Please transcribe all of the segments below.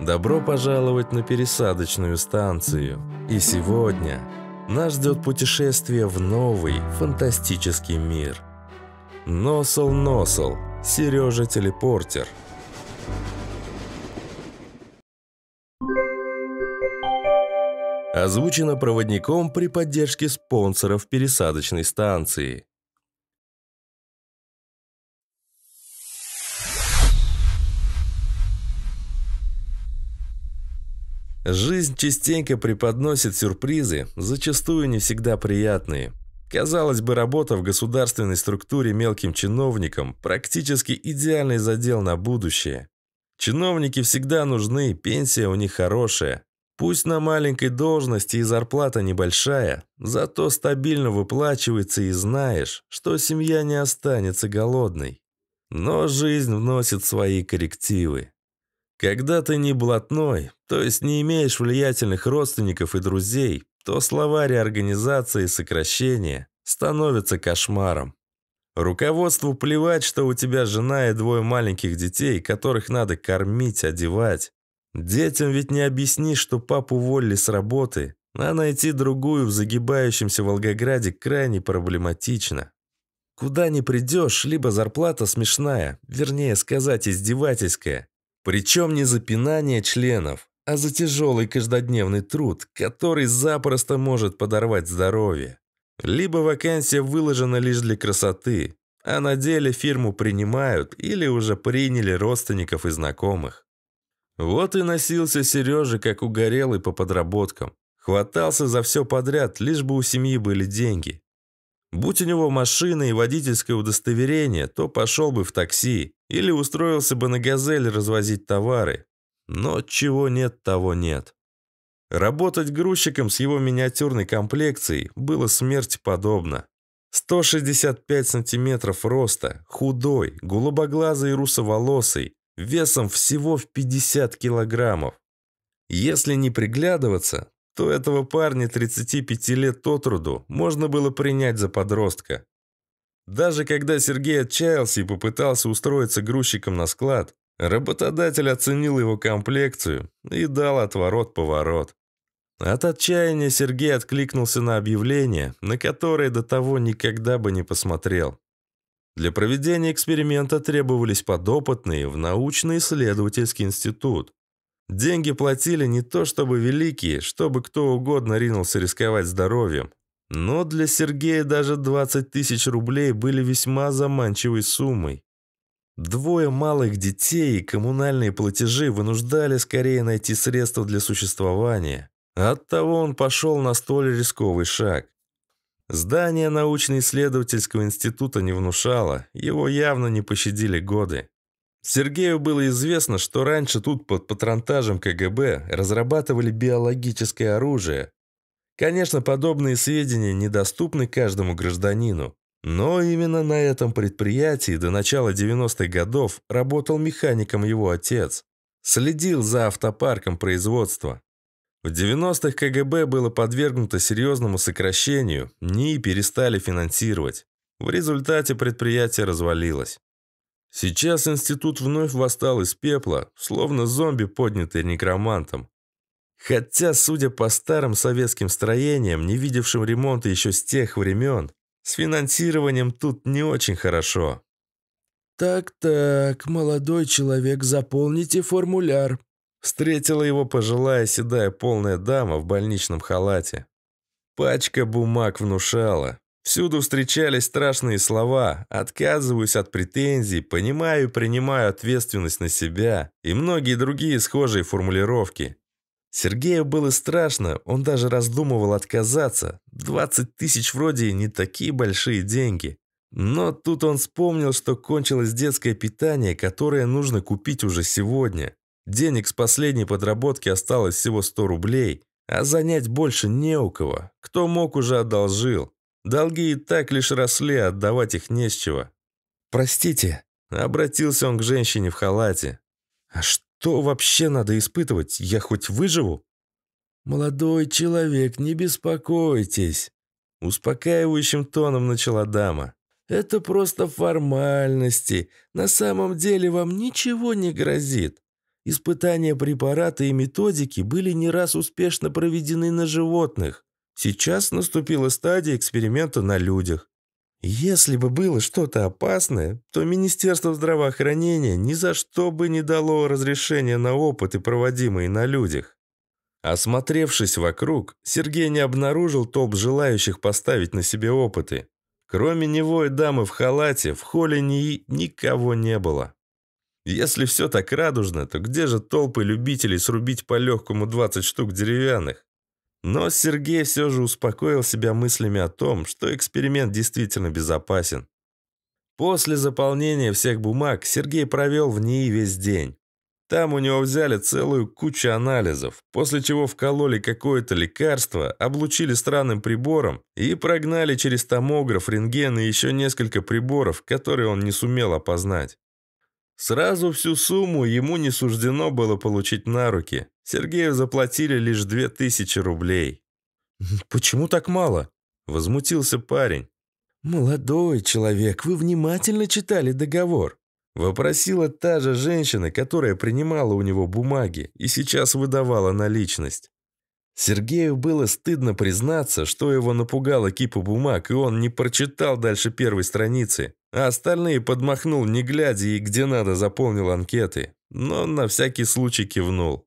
Добро пожаловать на пересадочную станцию. И сегодня нас ждет путешествие в новый фантастический мир. Носл-носл, Сережа-телепортер. Озвучено проводником при поддержке спонсоров пересадочной станции. Жизнь частенько преподносит сюрпризы, зачастую не всегда приятные. Казалось бы, работа в государственной структуре мелким чиновником – практически идеальный задел на будущее. Чиновники всегда нужны, пенсия у них хорошая. Пусть на маленькой должности и зарплата небольшая, зато стабильно выплачивается и знаешь, что семья не останется голодной. Но жизнь вносит свои коррективы. Когда ты не блатной, то есть не имеешь влиятельных родственников и друзей, то слова реорганизации и сокращения становятся кошмаром. Руководству плевать, что у тебя жена и двое маленьких детей, которых надо кормить, одевать. Детям ведь не объяснишь, что папу уволили с работы, а найти другую в загибающемся Волгограде крайне проблематично. Куда ни придешь, либо зарплата смешная, вернее сказать, издевательская, причем не за пинание членов, а за тяжелый каждодневный труд, который запросто может подорвать здоровье. Либо вакансия выложена лишь для красоты, а на деле фирму принимают или уже приняли родственников и знакомых. Вот и носился Сережа, как угорелый по подработкам. Хватался за все подряд, лишь бы у семьи были деньги. Будь у него машина и водительское удостоверение, то пошел бы в такси. Или устроился бы на «Газель» развозить товары. Но чего нет, того нет. Работать грузчиком с его миниатюрной комплекцией было смерти подобно. 165 сантиметров роста, худой, голубоглазый и русоволосый, весом всего в 50 килограммов. Если не приглядываться, то этого парня 35 лет от роду можно было принять за подростка. Даже когда Сергей отчаялся и попытался устроиться грузчиком на склад, работодатель оценил его комплекцию и дал отворот-поворот. От отчаяния Сергей откликнулся на объявление, на которое до того никогда бы не посмотрел. Для проведения эксперимента требовались подопытные в научно-исследовательский институт. Деньги платили не то чтобы великие, чтобы кто угодно ринулся рисковать здоровьем, но для Сергея даже 20 тысяч рублей были весьма заманчивой суммой. Двое малых детей и коммунальные платежи вынуждали скорее найти средства для существования. Оттого он пошел на столь рисковый шаг. Здание научно-исследовательского института не внушало, его явно не пощадили годы. Сергею было известно, что раньше тут под патронтажем КГБ разрабатывали биологическое оружие, Конечно, подобные сведения недоступны каждому гражданину. Но именно на этом предприятии до начала 90-х годов работал механиком его отец. Следил за автопарком производства. В 90-х КГБ было подвергнуто серьезному сокращению, НИИ перестали финансировать. В результате предприятие развалилось. Сейчас институт вновь восстал из пепла, словно зомби, поднятый некромантом. Хотя, судя по старым советским строениям, не видевшим ремонта еще с тех времен, с финансированием тут не очень хорошо. «Так-так, молодой человек, заполните формуляр», Встретила его пожилая седая полная дама в больничном халате. Пачка бумаг внушала. Всюду встречались страшные слова «отказываюсь от претензий», «понимаю принимаю ответственность на себя» и многие другие схожие формулировки. Сергею было страшно, он даже раздумывал отказаться. 20 тысяч вроде не такие большие деньги. Но тут он вспомнил, что кончилось детское питание, которое нужно купить уже сегодня. Денег с последней подработки осталось всего 100 рублей, а занять больше не у кого. Кто мог, уже одолжил. Долги и так лишь росли, а отдавать их не с чего. «Простите», — обратился он к женщине в халате. «А что?» что вообще надо испытывать? Я хоть выживу?» «Молодой человек, не беспокойтесь», — успокаивающим тоном начала дама. «Это просто формальности. На самом деле вам ничего не грозит. Испытания препарата и методики были не раз успешно проведены на животных. Сейчас наступила стадия эксперимента на людях. Если бы было что-то опасное, то Министерство здравоохранения ни за что бы не дало разрешения на опыты, проводимые на людях. Осмотревшись вокруг, Сергей не обнаружил топ желающих поставить на себе опыты. Кроме него и дамы в халате, в холле НИИ никого не было. Если все так радужно, то где же толпы любителей срубить по-легкому 20 штук деревянных? Но Сергей все же успокоил себя мыслями о том, что эксперимент действительно безопасен. После заполнения всех бумаг Сергей провел в ней весь день. Там у него взяли целую кучу анализов, после чего вкололи какое-то лекарство, облучили странным прибором и прогнали через томограф, рентген и еще несколько приборов, которые он не сумел опознать. Сразу всю сумму ему не суждено было получить на руки. Сергею заплатили лишь две тысячи рублей. «Почему так мало?» – возмутился парень. «Молодой человек, вы внимательно читали договор?» – вопросила та же женщина, которая принимала у него бумаги и сейчас выдавала наличность. Сергею было стыдно признаться, что его напугала кипа бумаг, и он не прочитал дальше первой страницы, а остальные подмахнул, не глядя, и где надо заполнил анкеты. Но на всякий случай кивнул.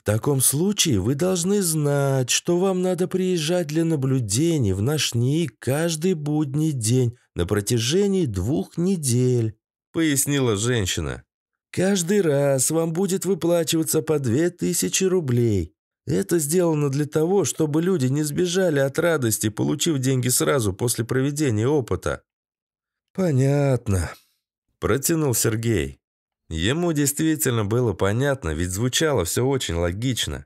В таком случае вы должны знать, что вам надо приезжать для наблюдений в наш НИИ каждый будний день на протяжении двух недель», — пояснила женщина. «Каждый раз вам будет выплачиваться по две тысячи рублей. Это сделано для того, чтобы люди не сбежали от радости, получив деньги сразу после проведения опыта». «Понятно», — протянул Сергей. Ему действительно было понятно, ведь звучало все очень логично.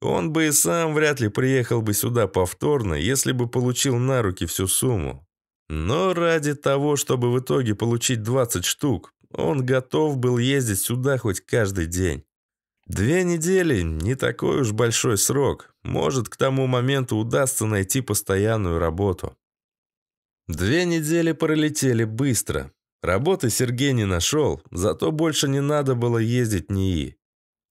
Он бы и сам вряд ли приехал бы сюда повторно, если бы получил на руки всю сумму. Но ради того, чтобы в итоге получить 20 штук, он готов был ездить сюда хоть каждый день. Две недели – не такой уж большой срок. Может, к тому моменту удастся найти постоянную работу. Две недели пролетели быстро. Работы Сергей не нашел, зато больше не надо было ездить в НИИ.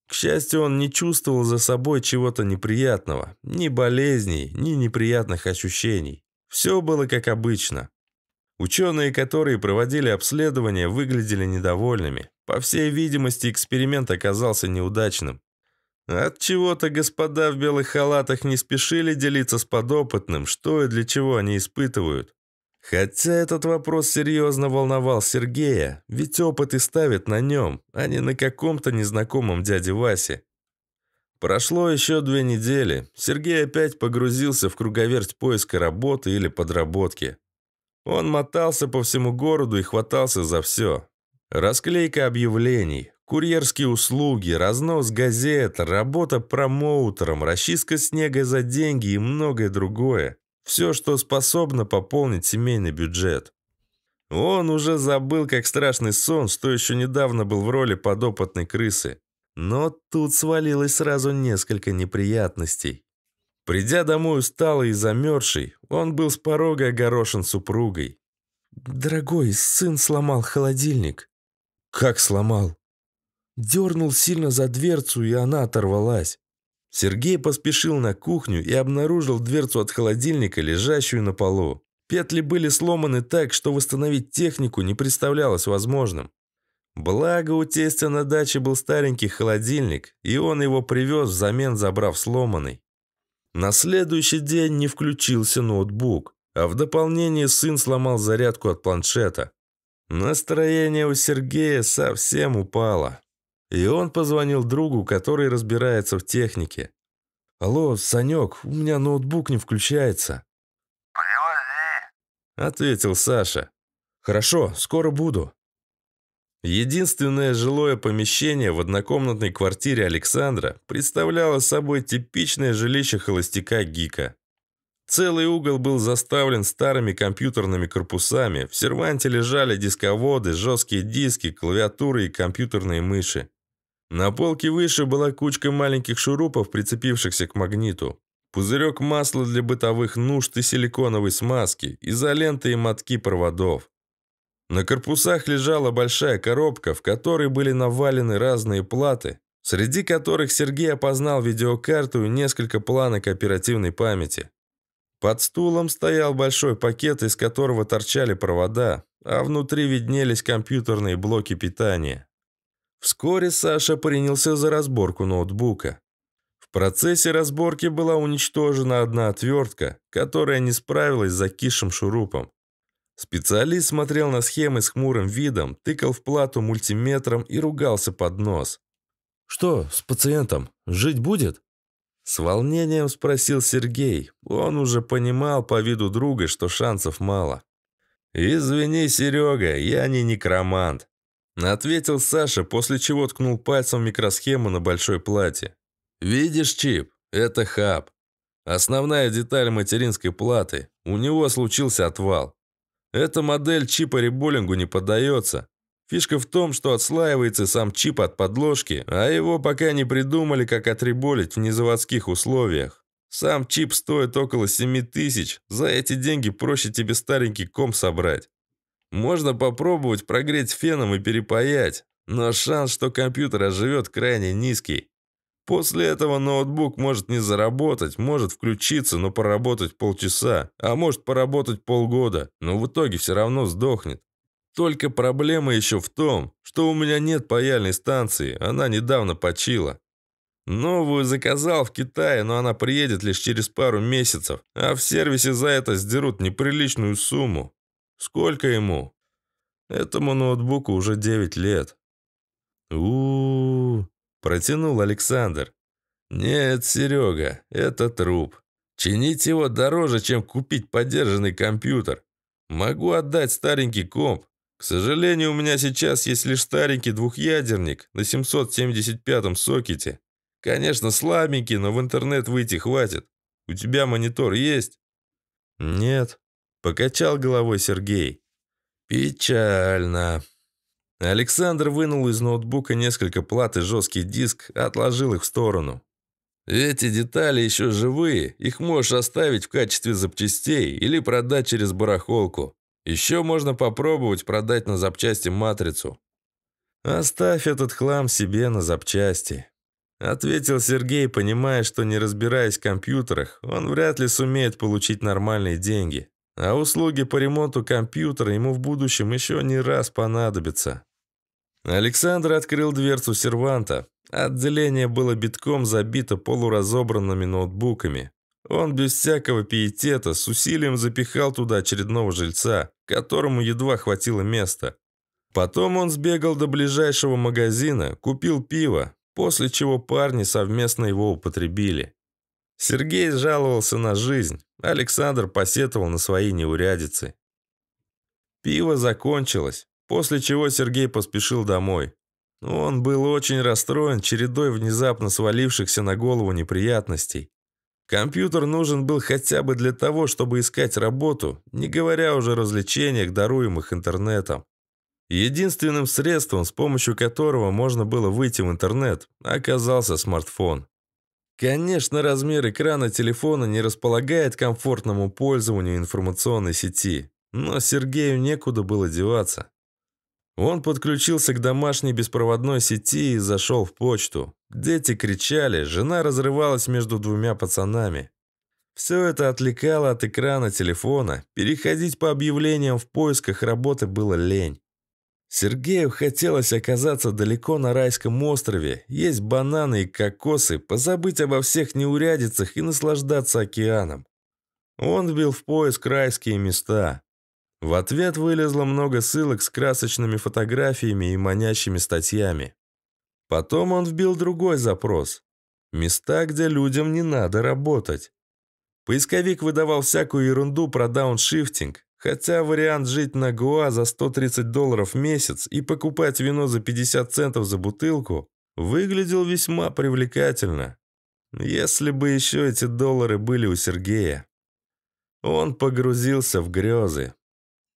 К счастью, он не чувствовал за собой чего-то неприятного, ни болезней, ни неприятных ощущений. Все было как обычно. Ученые, которые проводили обследование, выглядели недовольными. По всей видимости, эксперимент оказался неудачным. От чего то господа в белых халатах не спешили делиться с подопытным, что и для чего они испытывают. Хотя этот вопрос серьезно волновал Сергея, ведь опыт и ставит на нем, а не на каком-то незнакомом дяде Васе. Прошло еще две недели. Сергей опять погрузился в круговерть поиска работы или подработки. Он мотался по всему городу и хватался за все. Расклейка объявлений, курьерские услуги, разнос газет, работа промоутером, расчистка снега за деньги и многое другое. Все, что способно пополнить семейный бюджет. Он уже забыл, как страшный сон, что еще недавно был в роли подопытной крысы. Но тут свалилось сразу несколько неприятностей. Придя домой усталый и замерзший, он был с порога огорошен супругой. «Дорогой, сын сломал холодильник». «Как сломал?» Дернул сильно за дверцу, и она оторвалась. Сергей поспешил на кухню и обнаружил дверцу от холодильника, лежащую на полу. Петли были сломаны так, что восстановить технику не представлялось возможным. Благо у тестя на даче был старенький холодильник, и он его привез, взамен забрав сломанный. На следующий день не включился ноутбук, а в дополнение сын сломал зарядку от планшета. Настроение у Сергея совсем упало. И он позвонил другу, который разбирается в технике. «Алло, Санек, у меня ноутбук не включается». «Привози», — ответил Саша. «Хорошо, скоро буду». Единственное жилое помещение в однокомнатной квартире Александра представляло собой типичное жилище холостяка-гика. Целый угол был заставлен старыми компьютерными корпусами, в серванте лежали дисководы, жесткие диски, клавиатуры и компьютерные мыши. На полке выше была кучка маленьких шурупов, прицепившихся к магниту. Пузырек масла для бытовых нужд и силиконовой смазки, изоленты и мотки проводов. На корпусах лежала большая коробка, в которой были навалены разные платы, среди которых Сергей опознал видеокарту и несколько планок оперативной памяти. Под стулом стоял большой пакет, из которого торчали провода, а внутри виднелись компьютерные блоки питания. Вскоре Саша принялся за разборку ноутбука. В процессе разборки была уничтожена одна отвертка, которая не справилась с закисшим шурупом. Специалист смотрел на схемы с хмурым видом, тыкал в плату мультиметром и ругался под нос. «Что с пациентом? Жить будет?» С волнением спросил Сергей. Он уже понимал по виду друга, что шансов мало. «Извини, Серега, я не некромант. Ответил Саша, после чего ткнул пальцем в микросхему на большой плате. «Видишь чип? Это хаб. Основная деталь материнской платы. У него случился отвал. Эта модель чипа реболингу не поддается. Фишка в том, что отслаивается сам чип от подложки, а его пока не придумали, как отреболить в незаводских условиях. Сам чип стоит около 7 тысяч, за эти деньги проще тебе старенький ком собрать. Можно попробовать прогреть феном и перепаять, но шанс, что компьютер оживет, крайне низкий. После этого ноутбук может не заработать, может включиться, но поработать полчаса, а может поработать полгода, но в итоге все равно сдохнет. Только проблема еще в том, что у меня нет паяльной станции, она недавно почила. Новую заказал в Китае, но она приедет лишь через пару месяцев, а в сервисе за это сдерут неприличную сумму. Сколько ему? Этому ноутбуку уже 9 лет. у у, протянул Александр. Нет, Серега, это труп. Чинить его дороже, чем купить подержанный компьютер. Могу отдать старенький комп. К сожалению, у меня сейчас есть лишь старенький двухъядерник на 775-м сокете. Конечно, слабенький, но в интернет выйти хватит. У тебя монитор есть? Нет, Покачал головой Сергей. Печально. Александр вынул из ноутбука несколько плат и жесткий диск, отложил их в сторону. Эти детали еще живые, их можешь оставить в качестве запчастей или продать через барахолку. Еще можно попробовать продать на запчасти матрицу. Оставь этот хлам себе на запчасти. Ответил Сергей, понимая, что не разбираясь в компьютерах, он вряд ли сумеет получить нормальные деньги. А услуги по ремонту компьютера ему в будущем еще не раз понадобятся. Александр открыл дверцу серванта. Отделение было битком забито полуразобранными ноутбуками. Он без всякого пиетета с усилием запихал туда очередного жильца, которому едва хватило места. Потом он сбегал до ближайшего магазина, купил пиво, после чего парни совместно его употребили. Сергей жаловался на жизнь, Александр посетовал на свои неурядицы. Пиво закончилось, после чего Сергей поспешил домой. Он был очень расстроен чередой внезапно свалившихся на голову неприятностей. Компьютер нужен был хотя бы для того, чтобы искать работу, не говоря уже о развлечениях, даруемых интернетом. Единственным средством, с помощью которого можно было выйти в интернет, оказался смартфон. Конечно, размер экрана телефона не располагает комфортному пользованию информационной сети, но Сергею некуда было деваться. Он подключился к домашней беспроводной сети и зашел в почту. Дети кричали, жена разрывалась между двумя пацанами. Все это отвлекало от экрана телефона, переходить по объявлениям в поисках работы было лень. Сергею хотелось оказаться далеко на райском острове, есть бананы и кокосы, позабыть обо всех неурядицах и наслаждаться океаном. Он вбил в поиск райские места. В ответ вылезло много ссылок с красочными фотографиями и манящими статьями. Потом он вбил другой запрос. Места, где людям не надо работать. Поисковик выдавал всякую ерунду про дауншифтинг, Хотя вариант жить на Гуа за 130 долларов в месяц и покупать вино за 50 центов за бутылку выглядел весьма привлекательно. Если бы еще эти доллары были у Сергея. Он погрузился в грезы.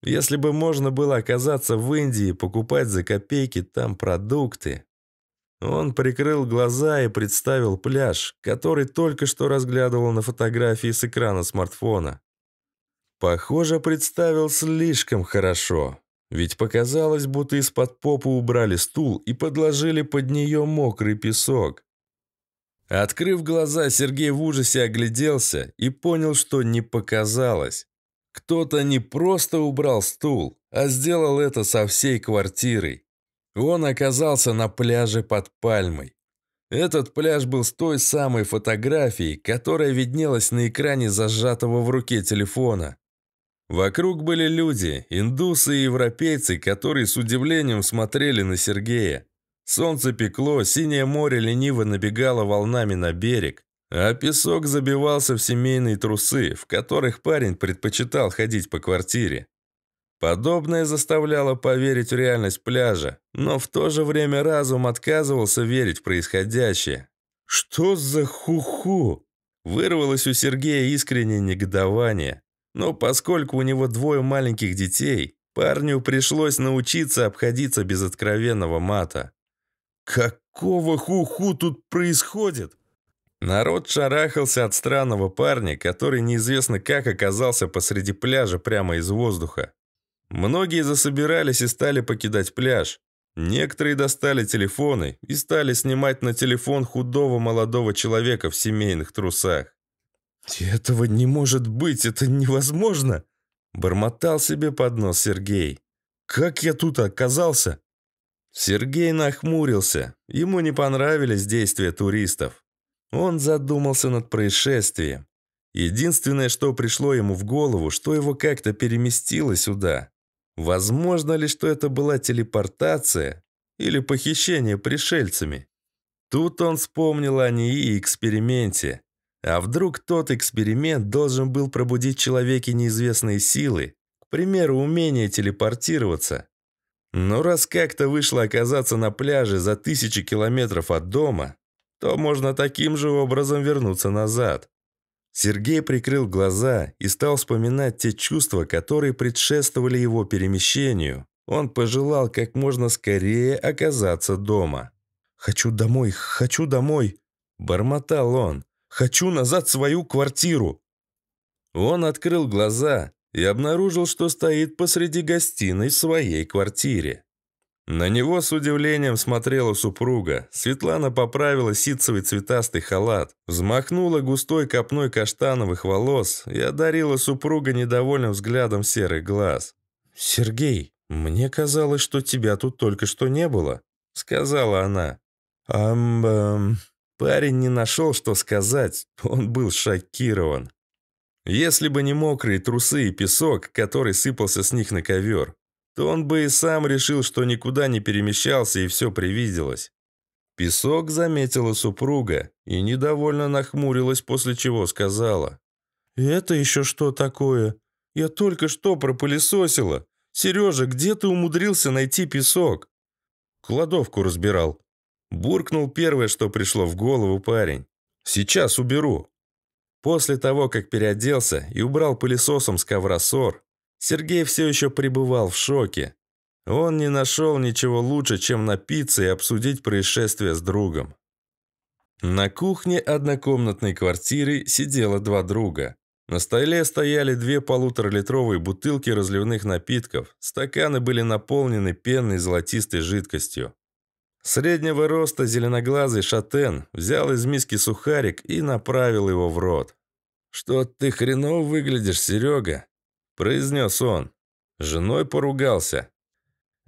Если бы можно было оказаться в Индии и покупать за копейки там продукты. Он прикрыл глаза и представил пляж, который только что разглядывал на фотографии с экрана смартфона. Похоже, представил слишком хорошо. Ведь показалось, будто из-под попы убрали стул и подложили под нее мокрый песок. Открыв глаза, Сергей в ужасе огляделся и понял, что не показалось. Кто-то не просто убрал стул, а сделал это со всей квартирой. Он оказался на пляже под пальмой. Этот пляж был с той самой фотографией, которая виднелась на экране зажатого в руке телефона. Вокруг были люди, индусы и европейцы, которые с удивлением смотрели на Сергея. Солнце пекло, синее море лениво набегало волнами на берег, а песок забивался в семейные трусы, в которых парень предпочитал ходить по квартире. Подобное заставляло поверить в реальность пляжа, но в то же время разум отказывался верить в происходящее. «Что за хуху?» Вырвалось у Сергея искреннее негодование. Но поскольку у него двое маленьких детей, парню пришлось научиться обходиться без откровенного мата. «Какого ху-ху тут происходит?» Народ шарахался от странного парня, который неизвестно как оказался посреди пляжа прямо из воздуха. Многие засобирались и стали покидать пляж. Некоторые достали телефоны и стали снимать на телефон худого молодого человека в семейных трусах. «Этого не может быть, это невозможно!» Бормотал себе под нос Сергей. «Как я тут оказался?» Сергей нахмурился. Ему не понравились действия туристов. Он задумался над происшествием. Единственное, что пришло ему в голову, что его как-то переместило сюда. Возможно ли, что это была телепортация или похищение пришельцами? Тут он вспомнил о ней и эксперименте. А вдруг тот эксперимент должен был пробудить в человеке неизвестные силы, к примеру, умение телепортироваться? Но раз как-то вышло оказаться на пляже за тысячи километров от дома, то можно таким же образом вернуться назад. Сергей прикрыл глаза и стал вспоминать те чувства, которые предшествовали его перемещению. Он пожелал как можно скорее оказаться дома. «Хочу домой, хочу домой!» – бормотал он. Хочу назад свою квартиру!» Он открыл глаза и обнаружил, что стоит посреди гостиной в своей квартире. На него с удивлением смотрела супруга. Светлана поправила ситцевый цветастый халат, взмахнула густой копной каштановых волос и одарила супруга недовольным взглядом серых глаз. «Сергей, мне казалось, что тебя тут только что не было», — сказала она. «Ам... эм...» Парень не нашел, что сказать, он был шокирован. Если бы не мокрые трусы и песок, который сыпался с них на ковер, то он бы и сам решил, что никуда не перемещался и все привиделось. Песок заметила супруга и недовольно нахмурилась, после чего сказала. «Это еще что такое? Я только что пропылесосила. Сережа, где ты умудрился найти песок?» «Кладовку разбирал», Буркнул первое, что пришло в голову парень. «Сейчас уберу». После того, как переоделся и убрал пылесосом с ковра ссор, Сергей все еще пребывал в шоке. Он не нашел ничего лучше, чем напиться и обсудить происшествие с другом. На кухне однокомнатной квартиры сидело два друга. На столе стояли две полуторалитровые бутылки разливных напитков, стаканы были наполнены пенной золотистой жидкостью. Среднего роста зеленоглазый шатен взял из миски сухарик и направил его в рот. «Что ты хреново выглядишь, Серега?» – произнес он. Женой поругался.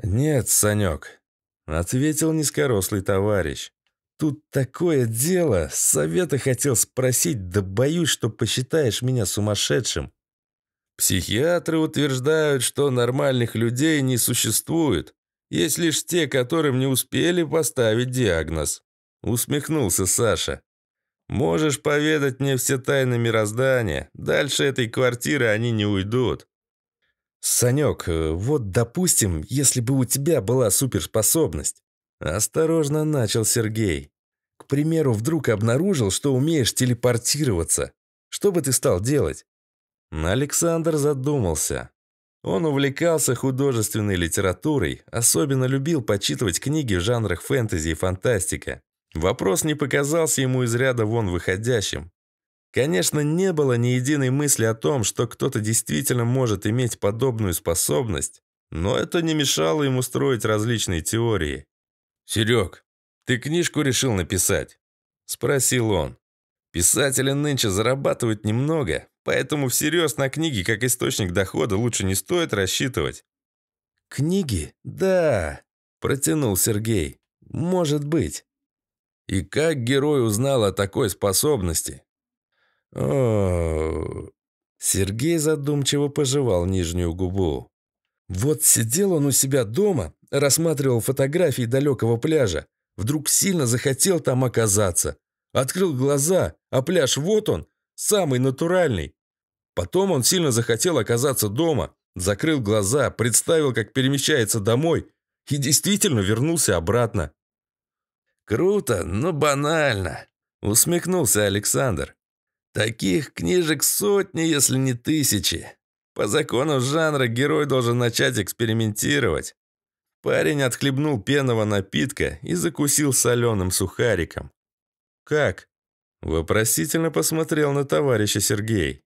«Нет, Санек», – ответил низкорослый товарищ. «Тут такое дело. Совета хотел спросить, да боюсь, что посчитаешь меня сумасшедшим». Психиатры утверждают, что нормальных людей не существует. Есть лишь те, которым не успели поставить диагноз. Усмехнулся Саша. Можешь поведать мне все тайны мироздания. Дальше этой квартиры они не уйдут. Санек, э, вот допустим, если бы у тебя была суперспособность. Осторожно начал Сергей. К примеру, вдруг обнаружил, что умеешь телепортироваться. Что бы ты стал делать? Александр задумался. Он увлекался художественной литературой, особенно любил почитывать книги в жанрах фэнтези и фантастика. Вопрос не показался ему из ряда вон выходящим. Конечно, не было ни единой мысли о том, что кто-то действительно может иметь подобную способность, но это не мешало ему строить различные теории. «Серег, ты книжку решил написать?» – спросил он. «Писатели нынче зарабатывают немного, Поэтому всерьез на книги как источник дохода лучше не стоит рассчитывать. «Книги? Да!» – протянул Сергей. «Может быть». И как герой узнал о такой способности? О, -о, -о. Сергей задумчиво пожевал нижнюю губу. Вот сидел он у себя дома, рассматривал фотографии далекого пляжа. Вдруг сильно захотел там оказаться. Открыл глаза, а пляж вот он, самый натуральный. Потом он сильно захотел оказаться дома, закрыл глаза, представил, как перемещается домой и действительно вернулся обратно. «Круто, но банально», — усмехнулся Александр. «Таких книжек сотни, если не тысячи. По закону жанра герой должен начать экспериментировать». Парень отхлебнул пенного напитка и закусил соленым сухариком. «Как?» – вопросительно посмотрел на товарища Сергей.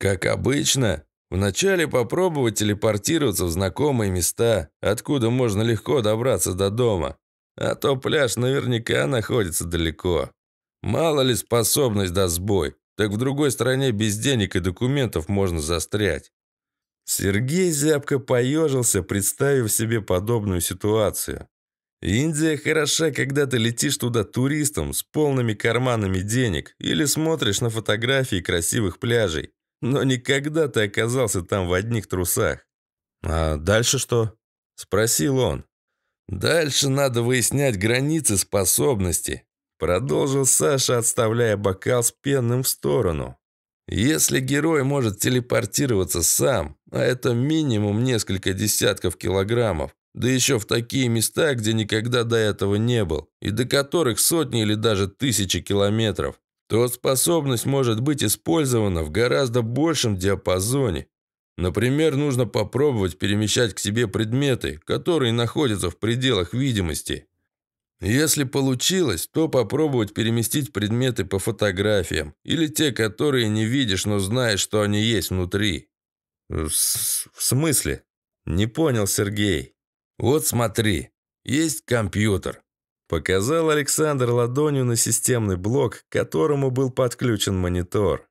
Как обычно, вначале попробовать телепортироваться в знакомые места, откуда можно легко добраться до дома. А то пляж наверняка находится далеко. Мало ли способность до сбой, так в другой стране без денег и документов можно застрять. Сергей зябко поежился, представив себе подобную ситуацию. Индия хороша, когда ты летишь туда туристом с полными карманами денег или смотришь на фотографии красивых пляжей. Но никогда ты оказался там в одних трусах. «А дальше что?» – спросил он. «Дальше надо выяснять границы способности», – продолжил Саша, отставляя бокал с пенным в сторону. «Если герой может телепортироваться сам, а это минимум несколько десятков килограммов, да еще в такие места, где никогда до этого не был, и до которых сотни или даже тысячи километров, то способность может быть использована в гораздо большем диапазоне. Например, нужно попробовать перемещать к себе предметы, которые находятся в пределах видимости. Если получилось, то попробовать переместить предметы по фотографиям или те, которые не видишь, но знаешь, что они есть внутри. В, смысле? Не понял Сергей. Вот смотри, есть компьютер. Показал Александр ладонью на системный блок, к которому был подключен монитор.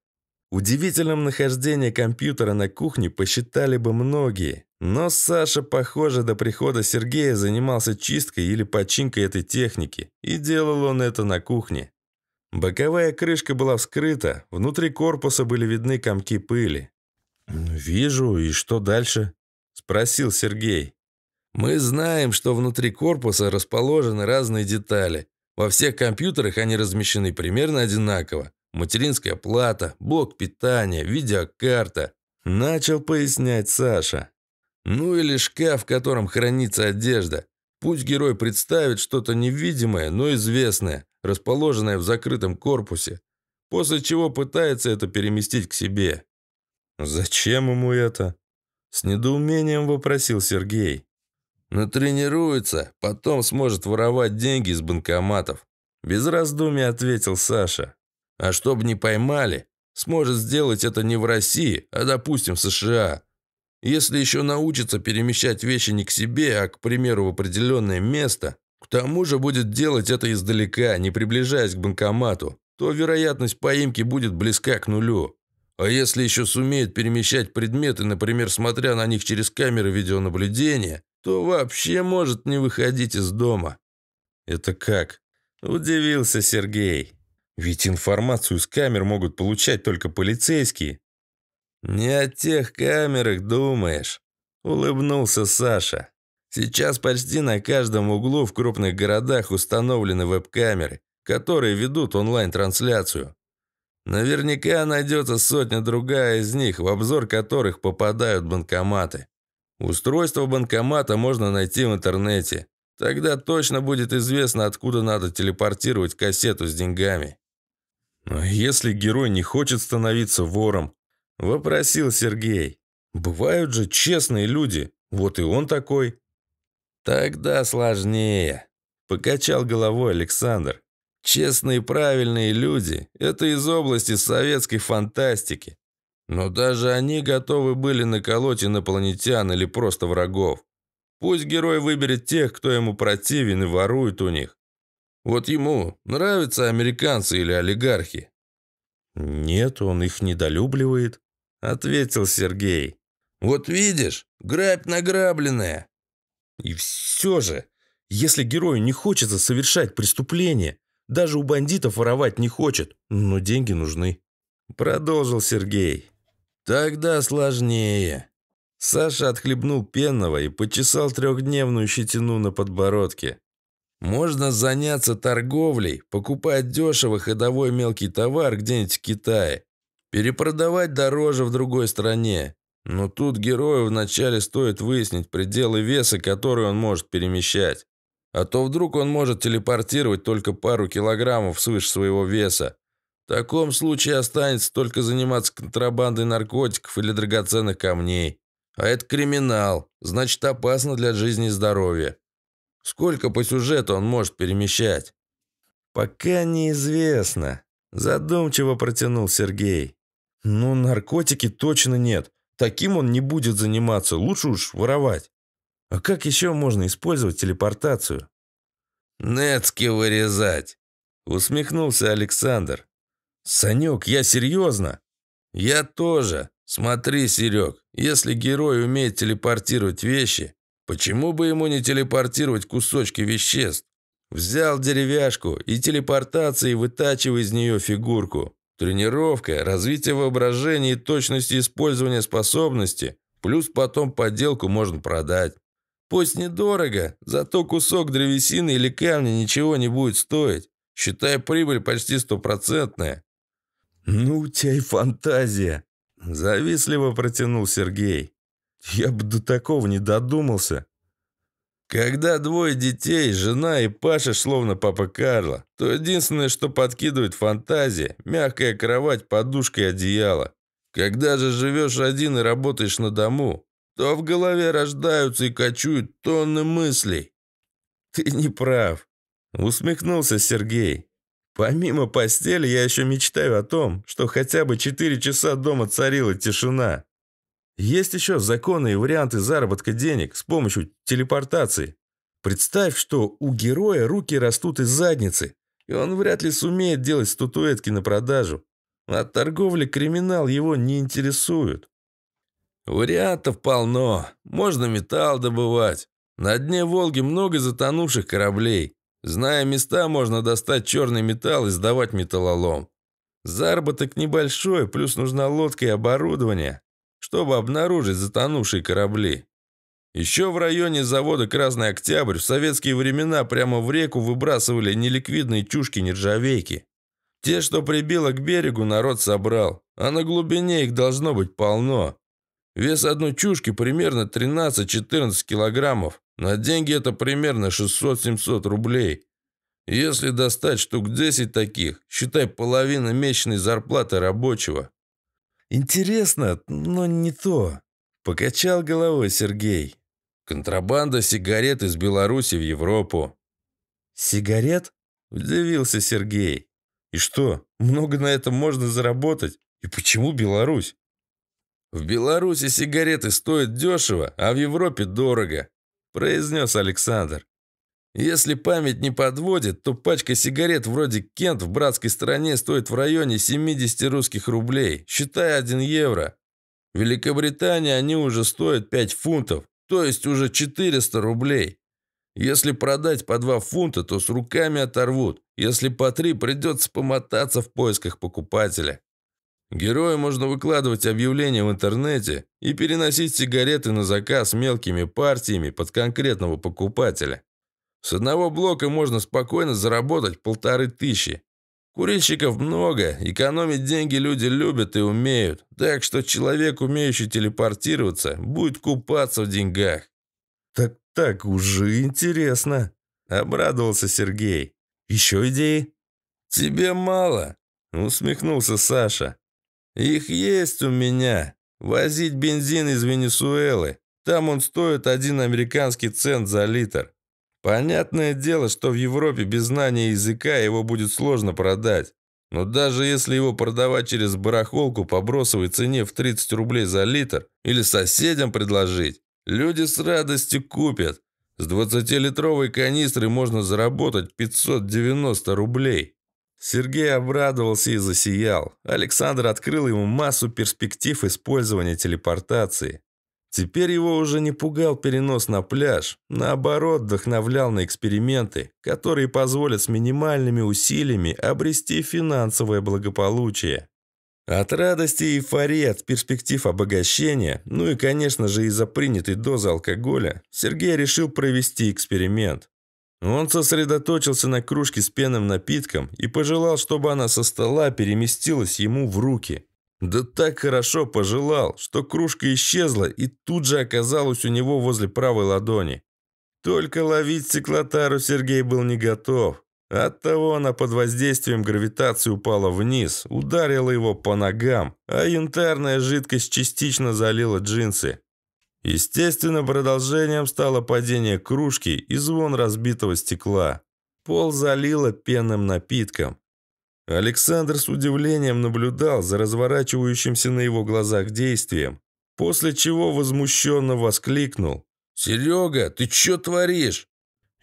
Удивительным нахождение компьютера на кухне посчитали бы многие, но Саша, похоже, до прихода Сергея занимался чисткой или починкой этой техники, и делал он это на кухне. Боковая крышка была вскрыта, внутри корпуса были видны комки пыли. «Вижу, и что дальше?» – спросил Сергей. Мы знаем, что внутри корпуса расположены разные детали. Во всех компьютерах они размещены примерно одинаково. Материнская плата, блок питания, видеокарта. Начал пояснять Саша. Ну или шкаф, в котором хранится одежда. Пусть герой представит что-то невидимое, но известное, расположенное в закрытом корпусе, после чего пытается это переместить к себе. «Зачем ему это?» С недоумением вопросил Сергей. «Натренируется, потом сможет воровать деньги из банкоматов», без раздумий ответил Саша. «А чтобы не поймали, сможет сделать это не в России, а, допустим, в США. Если еще научится перемещать вещи не к себе, а, к примеру, в определенное место, к тому же будет делать это издалека, не приближаясь к банкомату, то вероятность поимки будет близка к нулю. А если еще сумеет перемещать предметы, например, смотря на них через камеры видеонаблюдения, то вообще может не выходить из дома». «Это как?» – удивился Сергей. «Ведь информацию с камер могут получать только полицейские». «Не о тех камерах думаешь», – улыбнулся Саша. «Сейчас почти на каждом углу в крупных городах установлены веб-камеры, которые ведут онлайн-трансляцию. Наверняка найдется сотня другая из них, в обзор которых попадают банкоматы. Устройство банкомата можно найти в интернете. Тогда точно будет известно, откуда надо телепортировать кассету с деньгами. Но если герой не хочет становиться вором, вопросил Сергей. Бывают же честные люди, вот и он такой. Тогда сложнее, покачал головой Александр. Честные правильные люди – это из области советской фантастики. Но даже они готовы были наколоть инопланетян или просто врагов. Пусть герой выберет тех, кто ему противен и ворует у них. Вот ему нравятся американцы или олигархи? Нет, он их недолюбливает, ответил Сергей. Вот видишь, грабь награбленная. И все же, если герою не хочется совершать преступление, даже у бандитов воровать не хочет, но деньги нужны. Продолжил Сергей. «Тогда сложнее». Саша отхлебнул пенного и почесал трехдневную щетину на подбородке. «Можно заняться торговлей, покупать дешево ходовой мелкий товар где-нибудь в Китае, перепродавать дороже в другой стране. Но тут герою вначале стоит выяснить пределы веса, которые он может перемещать. А то вдруг он может телепортировать только пару килограммов свыше своего веса, в таком случае останется только заниматься контрабандой наркотиков или драгоценных камней. А это криминал, значит опасно для жизни и здоровья. Сколько по сюжету он может перемещать? Пока неизвестно. Задумчиво протянул Сергей. Ну, наркотики точно нет. Таким он не будет заниматься, лучше уж воровать. А как еще можно использовать телепортацию? Нецки вырезать, усмехнулся Александр. «Санек, я серьезно?» «Я тоже. Смотри, Серег, если герой умеет телепортировать вещи, почему бы ему не телепортировать кусочки веществ? Взял деревяшку и телепортацией вытачивай из нее фигурку. Тренировка, развитие воображения и точности использования способности, плюс потом подделку можно продать. Пусть недорого, зато кусок древесины или камня ничего не будет стоить. Считай, прибыль почти стопроцентная. «Ну, у тебя и фантазия!» – завистливо протянул Сергей. «Я бы до такого не додумался!» Когда двое детей, жена и Паша, словно папа Карло, то единственное, что подкидывает фантазия – мягкая кровать, подушка и одеяло. Когда же живешь один и работаешь на дому, то в голове рождаются и кочуют тонны мыслей. «Ты не прав», – усмехнулся Сергей. Помимо постели, я еще мечтаю о том, что хотя бы 4 часа дома царила тишина. Есть еще законные варианты заработка денег с помощью телепортации. Представь, что у героя руки растут из задницы, и он вряд ли сумеет делать статуэтки на продажу. От торговли криминал его не интересует. Вариантов полно. Можно металл добывать. На дне Волги много затонувших кораблей. Зная места, можно достать черный металл и сдавать металлолом. Заработок небольшой, плюс нужна лодка и оборудование, чтобы обнаружить затонувшие корабли. Еще в районе завода «Красный Октябрь» в советские времена прямо в реку выбрасывали неликвидные чушки нержавейки. Те, что прибило к берегу, народ собрал, а на глубине их должно быть полно. Вес одной чушки примерно 13-14 килограммов. На деньги это примерно 600-700 рублей. Если достать штук 10 таких, считай половина месячной зарплаты рабочего. Интересно, но не то. Покачал головой Сергей. Контрабанда сигарет из Беларуси в Европу. Сигарет? Удивился Сергей. И что, много на этом можно заработать? И почему Беларусь? «В Беларуси сигареты стоят дешево, а в Европе дорого», – произнес Александр. «Если память не подводит, то пачка сигарет вроде Кент в братской стране стоит в районе 70 русских рублей, считая 1 евро. В Великобритании они уже стоят 5 фунтов, то есть уже 400 рублей. Если продать по 2 фунта, то с руками оторвут. Если по 3, придется помотаться в поисках покупателя». Героя можно выкладывать объявления в интернете и переносить сигареты на заказ мелкими партиями под конкретного покупателя. С одного блока можно спокойно заработать полторы тысячи. Курильщиков много, экономить деньги люди любят и умеют, так что человек, умеющий телепортироваться, будет купаться в деньгах. «Так так уже интересно», – обрадовался Сергей. «Еще идеи?» «Тебе мало», – усмехнулся Саша. «Их есть у меня. Возить бензин из Венесуэлы. Там он стоит один американский цент за литр. Понятное дело, что в Европе без знания языка его будет сложно продать. Но даже если его продавать через барахолку по бросовой цене в 30 рублей за литр или соседям предложить, люди с радостью купят. С 20-литровой канистры можно заработать 590 рублей. Сергей обрадовался и засиял. Александр открыл ему массу перспектив использования телепортации. Теперь его уже не пугал перенос на пляж, наоборот, вдохновлял на эксперименты, которые позволят с минимальными усилиями обрести финансовое благополучие. От радости и эйфории от перспектив обогащения, ну и, конечно же, из-за принятой дозы алкоголя, Сергей решил провести эксперимент. Он сосредоточился на кружке с пенным напитком и пожелал, чтобы она со стола переместилась ему в руки. Да так хорошо пожелал, что кружка исчезла и тут же оказалась у него возле правой ладони. Только ловить стеклотару Сергей был не готов. Оттого она под воздействием гравитации упала вниз, ударила его по ногам, а янтарная жидкость частично залила джинсы. Естественно, продолжением стало падение кружки и звон разбитого стекла. Пол залило пенным напитком. Александр с удивлением наблюдал за разворачивающимся на его глазах действием, после чего возмущенно воскликнул. «Серега, ты что творишь?»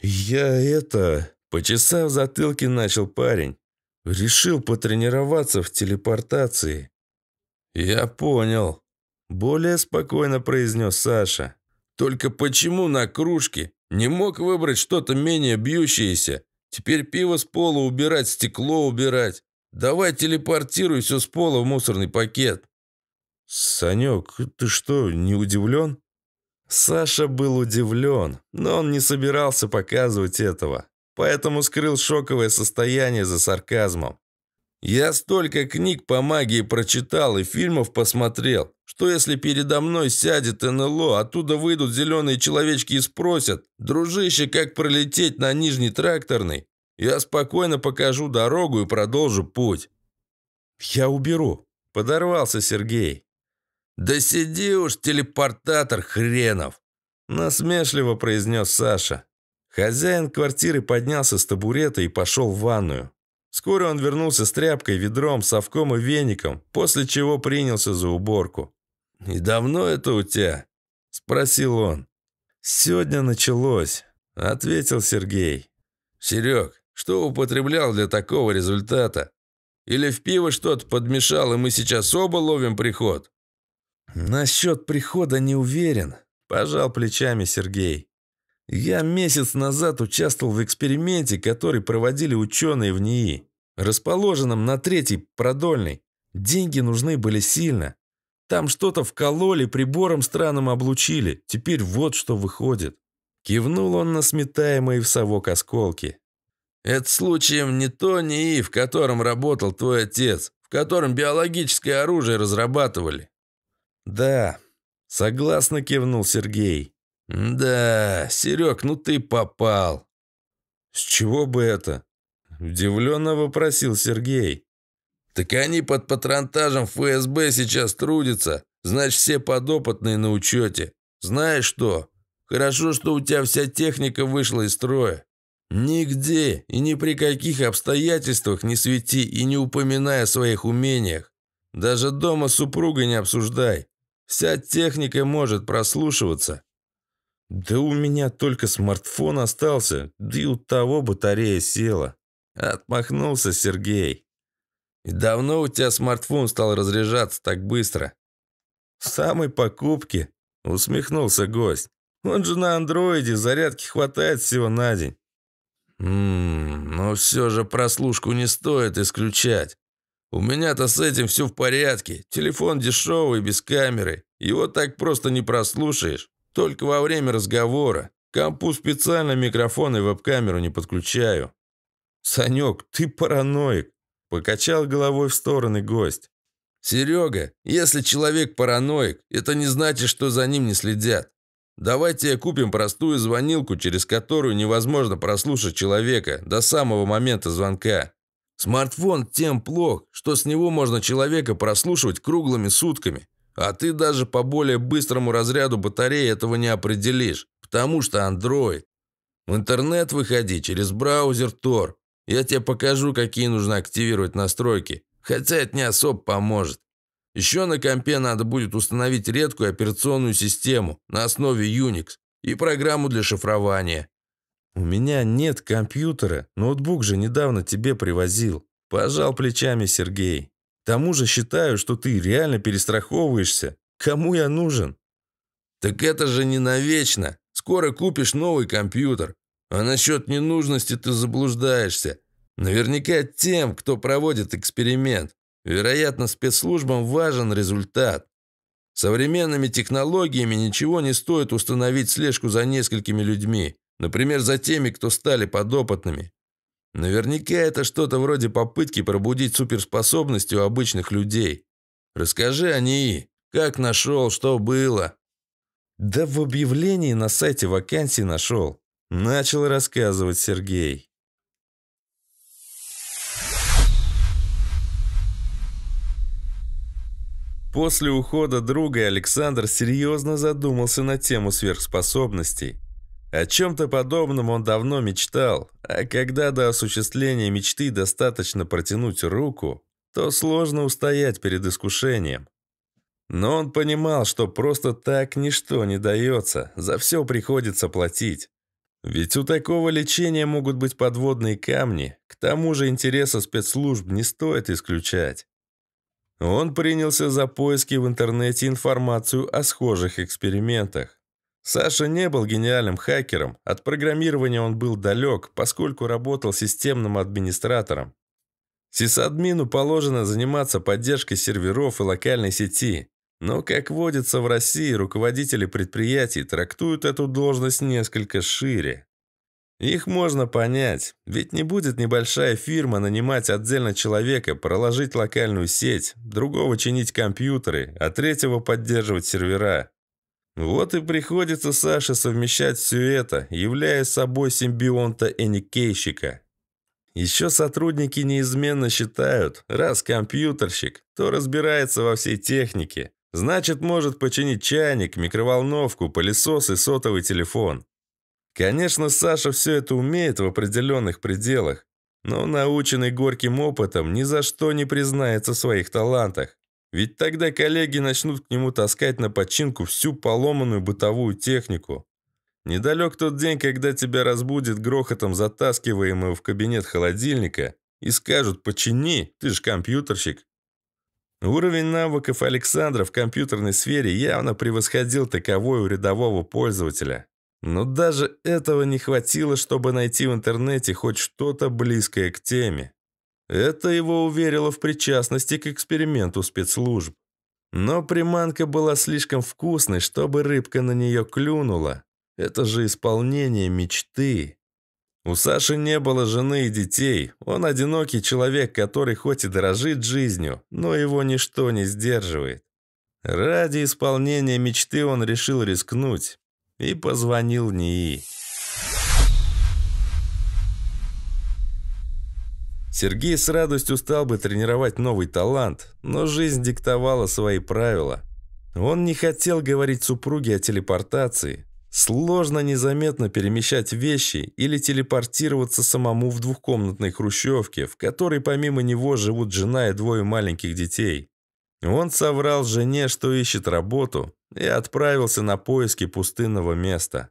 «Я это...» Почесав затылки, начал парень. «Решил потренироваться в телепортации». «Я понял», более спокойно произнес Саша. «Только почему на кружке? Не мог выбрать что-то менее бьющееся. Теперь пиво с пола убирать, стекло убирать. Давай телепортируй все с пола в мусорный пакет». «Санек, ты что, не удивлен?» Саша был удивлен, но он не собирался показывать этого, поэтому скрыл шоковое состояние за сарказмом. «Я столько книг по магии прочитал и фильмов посмотрел. Что если передо мной сядет НЛО, оттуда выйдут зеленые человечки и спросят, «Дружище, как пролететь на Нижний Тракторный?» Я спокойно покажу дорогу и продолжу путь. «Я уберу», — подорвался Сергей. «Да сиди уж, телепортатор хренов!» Насмешливо произнес Саша. Хозяин квартиры поднялся с табурета и пошел в ванную. Скоро он вернулся с тряпкой, ведром, совком и веником, после чего принялся за уборку. «И давно это у тебя?» – спросил он. «Сегодня началось», – ответил Сергей. «Серег, что употреблял для такого результата? Или в пиво что-то подмешал, и мы сейчас оба ловим приход?» «Насчет прихода не уверен», – пожал плечами Сергей. «Я месяц назад участвовал в эксперименте, который проводили ученые в НИИ, расположенном на третьей продольной. Деньги нужны были сильно. Там что-то вкололи, прибором странным облучили. Теперь вот что выходит». Кивнул он на сметаемые в совок осколки. «Это случаем не то не и, в котором работал твой отец, в котором биологическое оружие разрабатывали». «Да», — согласно кивнул Сергей. «Да, Серег, ну ты попал». «С чего бы это?» – удивленно вопросил Сергей. Так они под патронтажем ФСБ сейчас трудятся, значит, все подопытные на учете. Знаешь что? Хорошо, что у тебя вся техника вышла из строя. Нигде и ни при каких обстоятельствах не свети и не упоминай о своих умениях. Даже дома супруга не обсуждай. Вся техника может прослушиваться. Да у меня только смартфон остался, да и у того батарея села. Отмахнулся Сергей давно у тебя смартфон стал разряжаться так быстро?» «В самой покупке», — усмехнулся гость. «Он же на андроиде, зарядки хватает всего на день». «Ммм, но все же прослушку не стоит исключать. У меня-то с этим все в порядке. Телефон дешевый, без камеры. Его так просто не прослушаешь. Только во время разговора. Компу специально микрофон и веб-камеру не подключаю». «Санек, ты параноик. Покачал головой в стороны гость. «Серега, если человек параноик, это не значит, что за ним не следят. Давайте купим простую звонилку, через которую невозможно прослушать человека до самого момента звонка. Смартфон тем плох, что с него можно человека прослушивать круглыми сутками, а ты даже по более быстрому разряду батареи этого не определишь, потому что Android. В интернет выходи через браузер Tor, я тебе покажу, какие нужно активировать настройки. Хотя это не особо поможет. Еще на компе надо будет установить редкую операционную систему на основе Unix и программу для шифрования. У меня нет компьютера, ноутбук же недавно тебе привозил. Пожал плечами Сергей. К тому же считаю, что ты реально перестраховываешься. Кому я нужен? Так это же не навечно. Скоро купишь новый компьютер. А насчет ненужности ты заблуждаешься. Наверняка тем, кто проводит эксперимент. Вероятно, спецслужбам важен результат. Современными технологиями ничего не стоит установить слежку за несколькими людьми. Например, за теми, кто стали подопытными. Наверняка это что-то вроде попытки пробудить суперспособности у обычных людей. Расскажи о ней. Как нашел, что было?» «Да в объявлении на сайте вакансий нашел. Начал рассказывать Сергей. После ухода друга Александр серьезно задумался на тему сверхспособностей. О чем-то подобном он давно мечтал, а когда до осуществления мечты достаточно протянуть руку, то сложно устоять перед искушением. Но он понимал, что просто так ничто не дается, за все приходится платить. Ведь у такого лечения могут быть подводные камни. К тому же интереса спецслужб не стоит исключать. Он принялся за поиски в интернете информацию о схожих экспериментах. Саша не был гениальным хакером, от программирования он был далек, поскольку работал системным администратором. Сисадмину положено заниматься поддержкой серверов и локальной сети. Но, как водится в России, руководители предприятий трактуют эту должность несколько шире. Их можно понять, ведь не будет небольшая фирма нанимать отдельно человека, проложить локальную сеть, другого чинить компьютеры, а третьего поддерживать сервера. Вот и приходится Саше совмещать все это, являя собой симбионта эникейщика. Еще сотрудники неизменно считают, раз компьютерщик, то разбирается во всей технике, Значит, может починить чайник, микроволновку, пылесос и сотовый телефон. Конечно, Саша все это умеет в определенных пределах, но наученный горьким опытом ни за что не признается в своих талантах. Ведь тогда коллеги начнут к нему таскать на починку всю поломанную бытовую технику. Недалек тот день, когда тебя разбудит грохотом затаскиваемого в кабинет холодильника и скажут «почини, ты ж компьютерщик». Уровень навыков Александра в компьютерной сфере явно превосходил таковой у рядового пользователя. Но даже этого не хватило, чтобы найти в интернете хоть что-то близкое к теме. Это его уверило в причастности к эксперименту спецслужб. Но приманка была слишком вкусной, чтобы рыбка на нее клюнула. Это же исполнение мечты. У Саши не было жены и детей. Он одинокий человек, который хоть и дорожит жизнью, но его ничто не сдерживает. Ради исполнения мечты он решил рискнуть и позвонил НИИ. Сергей с радостью стал бы тренировать новый талант, но жизнь диктовала свои правила. Он не хотел говорить супруге о телепортации, Сложно незаметно перемещать вещи или телепортироваться самому в двухкомнатной хрущевке, в которой помимо него живут жена и двое маленьких детей. Он соврал жене, что ищет работу, и отправился на поиски пустынного места.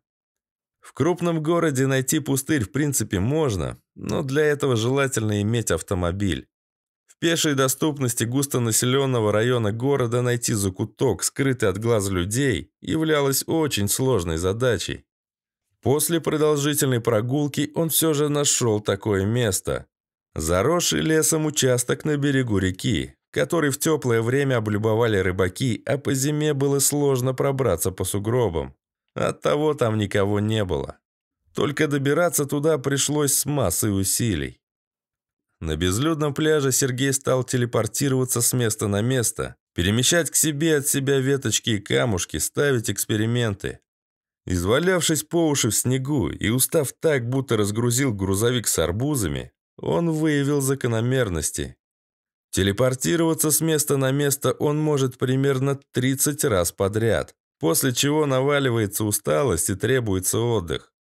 В крупном городе найти пустырь в принципе можно, но для этого желательно иметь автомобиль. В пешей доступности густонаселенного района города найти закуток, скрытый от глаз людей, являлось очень сложной задачей. После продолжительной прогулки он все же нашел такое место. Заросший лесом участок на берегу реки, который в теплое время облюбовали рыбаки, а по зиме было сложно пробраться по сугробам. Оттого там никого не было. Только добираться туда пришлось с массой усилий. На безлюдном пляже Сергей стал телепортироваться с места на место, перемещать к себе от себя веточки и камушки, ставить эксперименты. Извалявшись по уши в снегу и устав так, будто разгрузил грузовик с арбузами, он выявил закономерности. Телепортироваться с места на место он может примерно 30 раз подряд, после чего наваливается усталость и требуется отдых.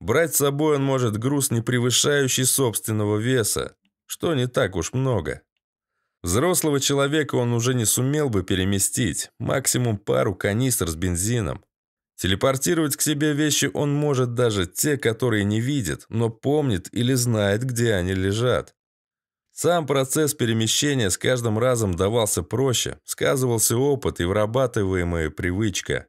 Брать с собой он может груз, не превышающий собственного веса, что не так уж много. Взрослого человека он уже не сумел бы переместить, максимум пару канистр с бензином. Телепортировать к себе вещи он может даже те, которые не видит, но помнит или знает, где они лежат. Сам процесс перемещения с каждым разом давался проще, сказывался опыт и вырабатываемая привычка.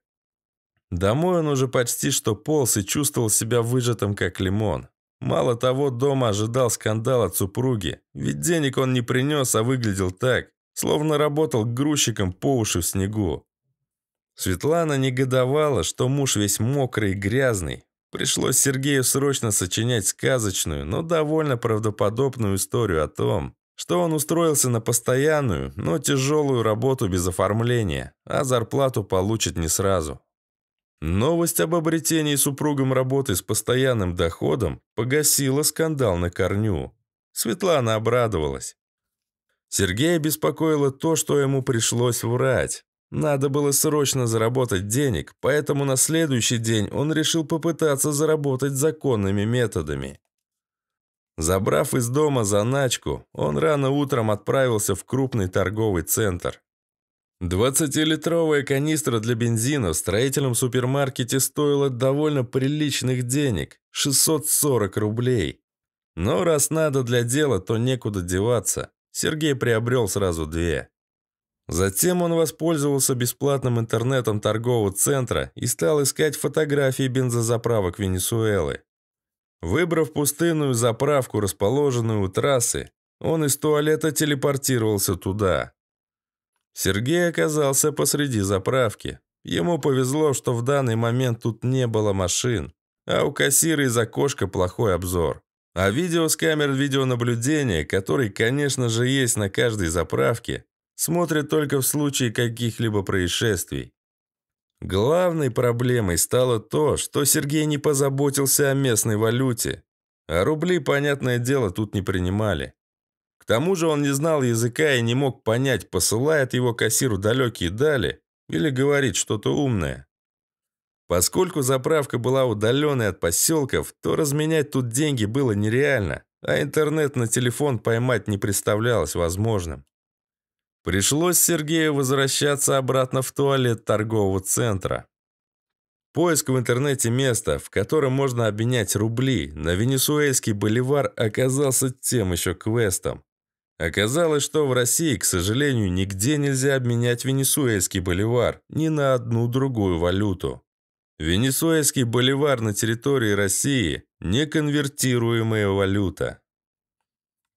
Домой он уже почти что полз и чувствовал себя выжатым, как лимон. Мало того, дома ожидал скандал от супруги, ведь денег он не принес, а выглядел так, словно работал грузчиком по уши в снегу. Светлана негодовала, что муж весь мокрый и грязный. Пришлось Сергею срочно сочинять сказочную, но довольно правдоподобную историю о том, что он устроился на постоянную, но тяжелую работу без оформления, а зарплату получит не сразу. Новость об обретении супругом работы с постоянным доходом погасила скандал на корню. Светлана обрадовалась. Сергея беспокоило то, что ему пришлось врать. Надо было срочно заработать денег, поэтому на следующий день он решил попытаться заработать законными методами. Забрав из дома заначку, он рано утром отправился в крупный торговый центр. 20-литровая канистра для бензина в строительном супермаркете стоила довольно приличных денег – 640 рублей. Но раз надо для дела, то некуда деваться. Сергей приобрел сразу две. Затем он воспользовался бесплатным интернетом торгового центра и стал искать фотографии бензозаправок Венесуэлы. Выбрав пустынную заправку, расположенную у трассы, он из туалета телепортировался туда. Сергей оказался посреди заправки. Ему повезло, что в данный момент тут не было машин, а у кассира из окошка плохой обзор. А видео с камер видеонаблюдения, который, конечно же, есть на каждой заправке, смотрят только в случае каких-либо происшествий. Главной проблемой стало то, что Сергей не позаботился о местной валюте, а рубли, понятное дело, тут не принимали тому же он не знал языка и не мог понять, посылает его кассир в далекие дали или говорит что-то умное. Поскольку заправка была удаленной от поселков, то разменять тут деньги было нереально, а интернет на телефон поймать не представлялось возможным. Пришлось Сергею возвращаться обратно в туалет торгового центра. Поиск в интернете места, в котором можно обменять рубли на венесуэльский боливар, оказался тем еще квестом. Оказалось, что в России, к сожалению, нигде нельзя обменять венесуэльский боливар ни на одну другую валюту. Венесуэльский боливар на территории России – неконвертируемая валюта.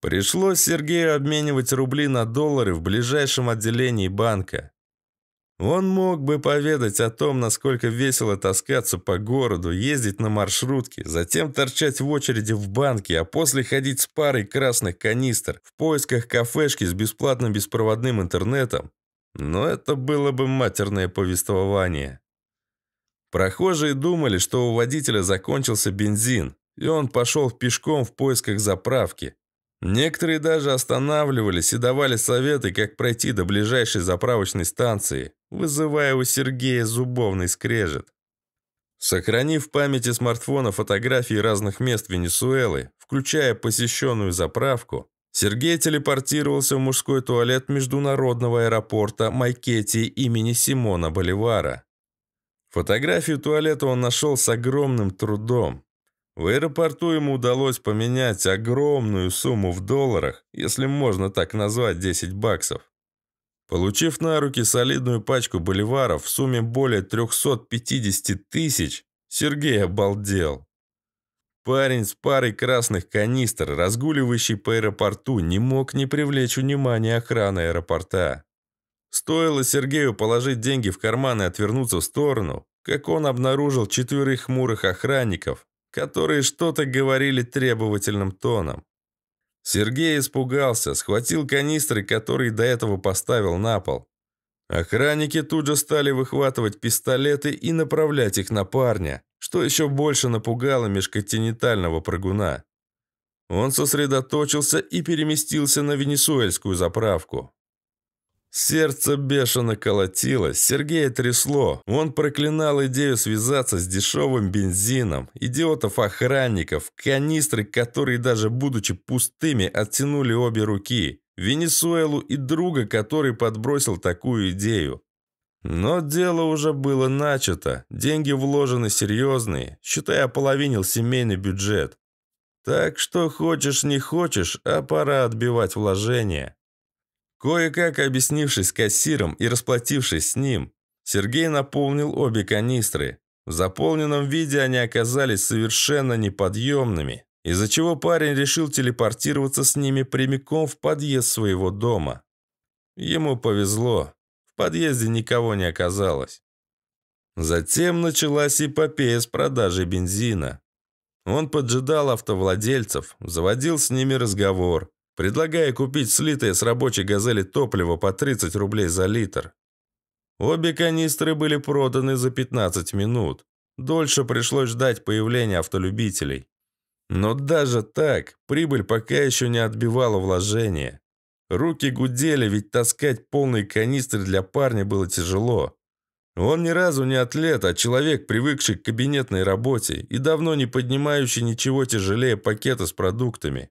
Пришлось Сергею обменивать рубли на доллары в ближайшем отделении банка. Он мог бы поведать о том, насколько весело таскаться по городу, ездить на маршрутке, затем торчать в очереди в банке, а после ходить с парой красных канистр в поисках кафешки с бесплатным беспроводным интернетом. Но это было бы матерное повествование. Прохожие думали, что у водителя закончился бензин, и он пошел пешком в поисках заправки. Некоторые даже останавливались и давали советы, как пройти до ближайшей заправочной станции, вызывая у Сергея зубовный скрежет. Сохранив в памяти смартфона фотографии разных мест Венесуэлы, включая посещенную заправку, Сергей телепортировался в мужской туалет международного аэропорта Майкети имени Симона Боливара. Фотографию туалета он нашел с огромным трудом. В аэропорту ему удалось поменять огромную сумму в долларах, если можно так назвать 10 баксов. Получив на руки солидную пачку боливаров в сумме более 350 тысяч, Сергей обалдел. Парень с парой красных канистр, разгуливающий по аэропорту, не мог не привлечь внимания охраны аэропорта. Стоило Сергею положить деньги в карман и отвернуться в сторону, как он обнаружил четверых хмурых охранников, которые что-то говорили требовательным тоном. Сергей испугался, схватил канистры, которые до этого поставил на пол. Охранники тут же стали выхватывать пистолеты и направлять их на парня, что еще больше напугало межконтинентального прыгуна. Он сосредоточился и переместился на венесуэльскую заправку. Сердце бешено колотилось, Сергея трясло. Он проклинал идею связаться с дешевым бензином, идиотов-охранников, канистры, которые даже будучи пустыми, оттянули обе руки, Венесуэлу и друга, который подбросил такую идею. Но дело уже было начато, деньги вложены серьезные, считай, ополовинил семейный бюджет. Так что хочешь не хочешь, а пора отбивать вложения. Кое-как объяснившись кассиром и расплатившись с ним, Сергей наполнил обе канистры. В заполненном виде они оказались совершенно неподъемными, из-за чего парень решил телепортироваться с ними прямиком в подъезд своего дома. Ему повезло, в подъезде никого не оказалось. Затем началась эпопея с продажей бензина. Он поджидал автовладельцев, заводил с ними разговор, предлагая купить слитое с рабочей «Газели» топливо по 30 рублей за литр. Обе канистры были проданы за 15 минут. Дольше пришлось ждать появления автолюбителей. Но даже так прибыль пока еще не отбивала вложения. Руки гудели, ведь таскать полный канистр для парня было тяжело. Он ни разу не атлет, а человек, привыкший к кабинетной работе и давно не поднимающий ничего тяжелее пакета с продуктами.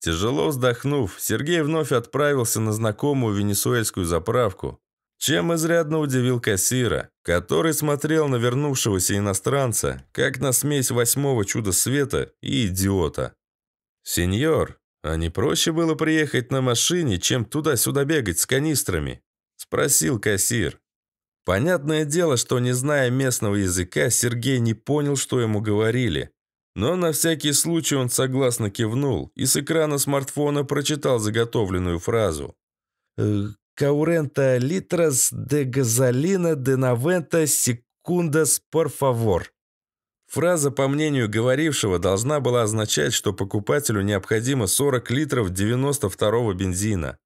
Тяжело вздохнув, Сергей вновь отправился на знакомую венесуэльскую заправку, чем изрядно удивил кассира, который смотрел на вернувшегося иностранца, как на смесь восьмого чуда света и идиота. «Сеньор, а не проще было приехать на машине, чем туда-сюда бегать с канистрами?» – спросил кассир. Понятное дело, что не зная местного языка, Сергей не понял, что ему говорили – но на всякий случай он согласно кивнул и с экрана смартфона прочитал заготовленную фразу. «Э, «Каурента литрас де газолина де навента секундас пор Фраза, по мнению говорившего, должна была означать, что покупателю необходимо 40 литров 92-го бензина.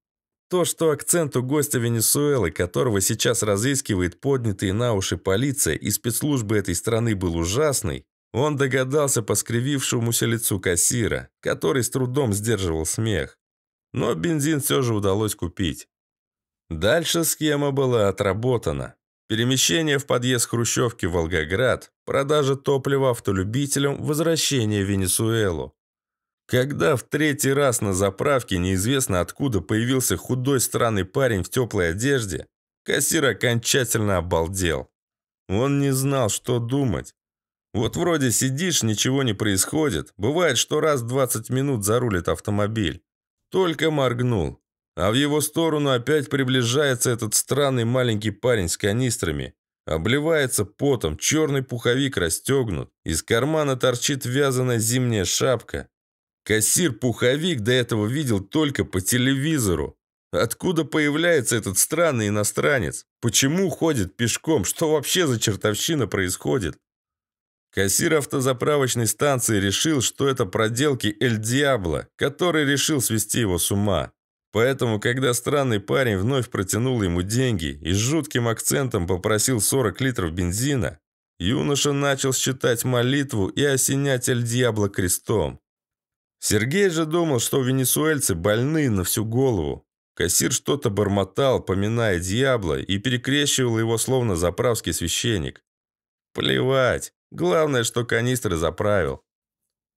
То, что акцент у гостя Венесуэлы, которого сейчас разыскивает поднятые на уши полиция и спецслужбы этой страны, был ужасный, он догадался по скривившемуся лицу кассира, который с трудом сдерживал смех. Но бензин все же удалось купить. Дальше схема была отработана. Перемещение в подъезд Хрущевки в Волгоград, продажа топлива автолюбителям, возвращение в Венесуэлу. Когда в третий раз на заправке неизвестно откуда появился худой странный парень в теплой одежде, кассир окончательно обалдел. Он не знал, что думать. Вот вроде сидишь, ничего не происходит. Бывает, что раз 20 минут зарулит автомобиль. Только моргнул. А в его сторону опять приближается этот странный маленький парень с канистрами. Обливается потом, черный пуховик расстегнут. Из кармана торчит вязаная зимняя шапка. Кассир пуховик до этого видел только по телевизору. Откуда появляется этот странный иностранец? Почему ходит пешком? Что вообще за чертовщина происходит? Кассир автозаправочной станции решил, что это проделки Эль Диабло, который решил свести его с ума. Поэтому, когда странный парень вновь протянул ему деньги и с жутким акцентом попросил 40 литров бензина, юноша начал считать молитву и осенять Эль Диабло крестом. Сергей же думал, что венесуэльцы больны на всю голову. Кассир что-то бормотал, поминая дьявола, и перекрещивал его словно заправский священник. Плевать. Главное, что канистры заправил.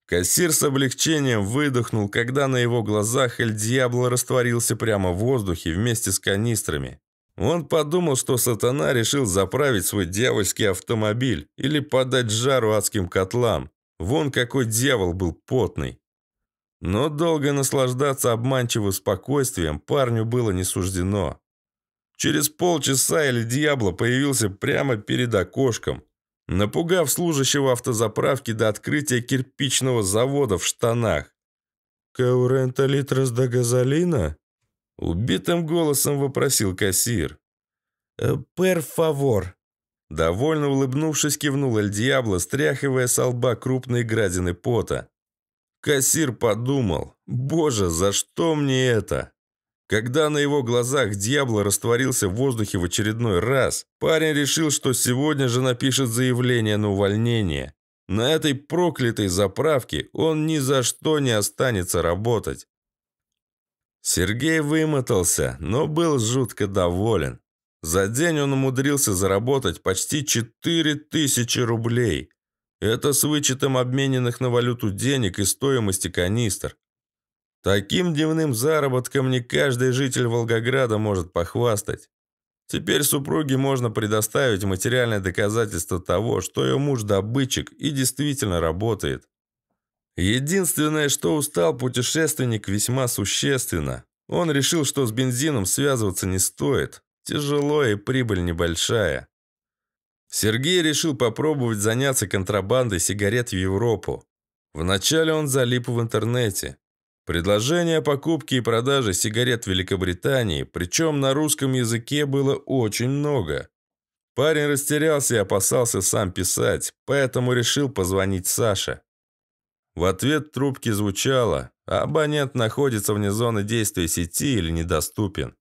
Кассир с облегчением выдохнул, когда на его глазах Эль Диабло растворился прямо в воздухе вместе с канистрами. Он подумал, что сатана решил заправить свой дьявольский автомобиль или подать жару адским котлам. Вон какой дьявол был потный. Но долго наслаждаться обманчивым спокойствием парню было не суждено. Через полчаса Эль Диабло появился прямо перед окошком напугав служащего автозаправки до открытия кирпичного завода в штанах. «Каурента литрос до газолина?» Убитым голосом вопросил кассир. «Э, «Пер фавор». Довольно улыбнувшись, кивнул Эль Диабло, стряхивая с лба крупной градины пота. Кассир подумал, «Боже, за что мне это?» Когда на его глазах дьявол растворился в воздухе в очередной раз, парень решил, что сегодня же напишет заявление на увольнение. На этой проклятой заправке он ни за что не останется работать. Сергей вымотался, но был жутко доволен. За день он умудрился заработать почти 4000 рублей. Это с вычетом обмененных на валюту денег и стоимости канистр. Таким дневным заработком не каждый житель Волгограда может похвастать. Теперь супруге можно предоставить материальное доказательство того, что ее муж добытчик и действительно работает. Единственное, что устал путешественник весьма существенно. Он решил, что с бензином связываться не стоит. Тяжело и прибыль небольшая. Сергей решил попробовать заняться контрабандой сигарет в Европу. Вначале он залип в интернете. Предложение о покупке и продаже сигарет в Великобритании, причем на русском языке, было очень много. Парень растерялся и опасался сам писать, поэтому решил позвонить Саше. В ответ трубки звучало, абонент находится вне зоны действия сети или недоступен.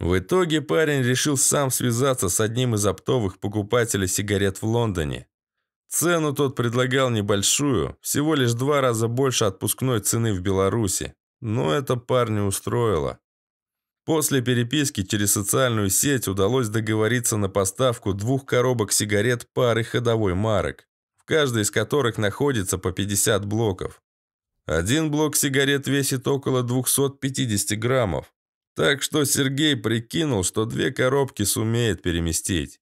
В итоге парень решил сам связаться с одним из оптовых покупателей сигарет в Лондоне. Цену тот предлагал небольшую, всего лишь два раза больше отпускной цены в Беларуси. Но это парня устроило. После переписки через социальную сеть удалось договориться на поставку двух коробок сигарет пары ходовой марок, в каждой из которых находится по 50 блоков. Один блок сигарет весит около 250 граммов, так что Сергей прикинул, что две коробки сумеет переместить.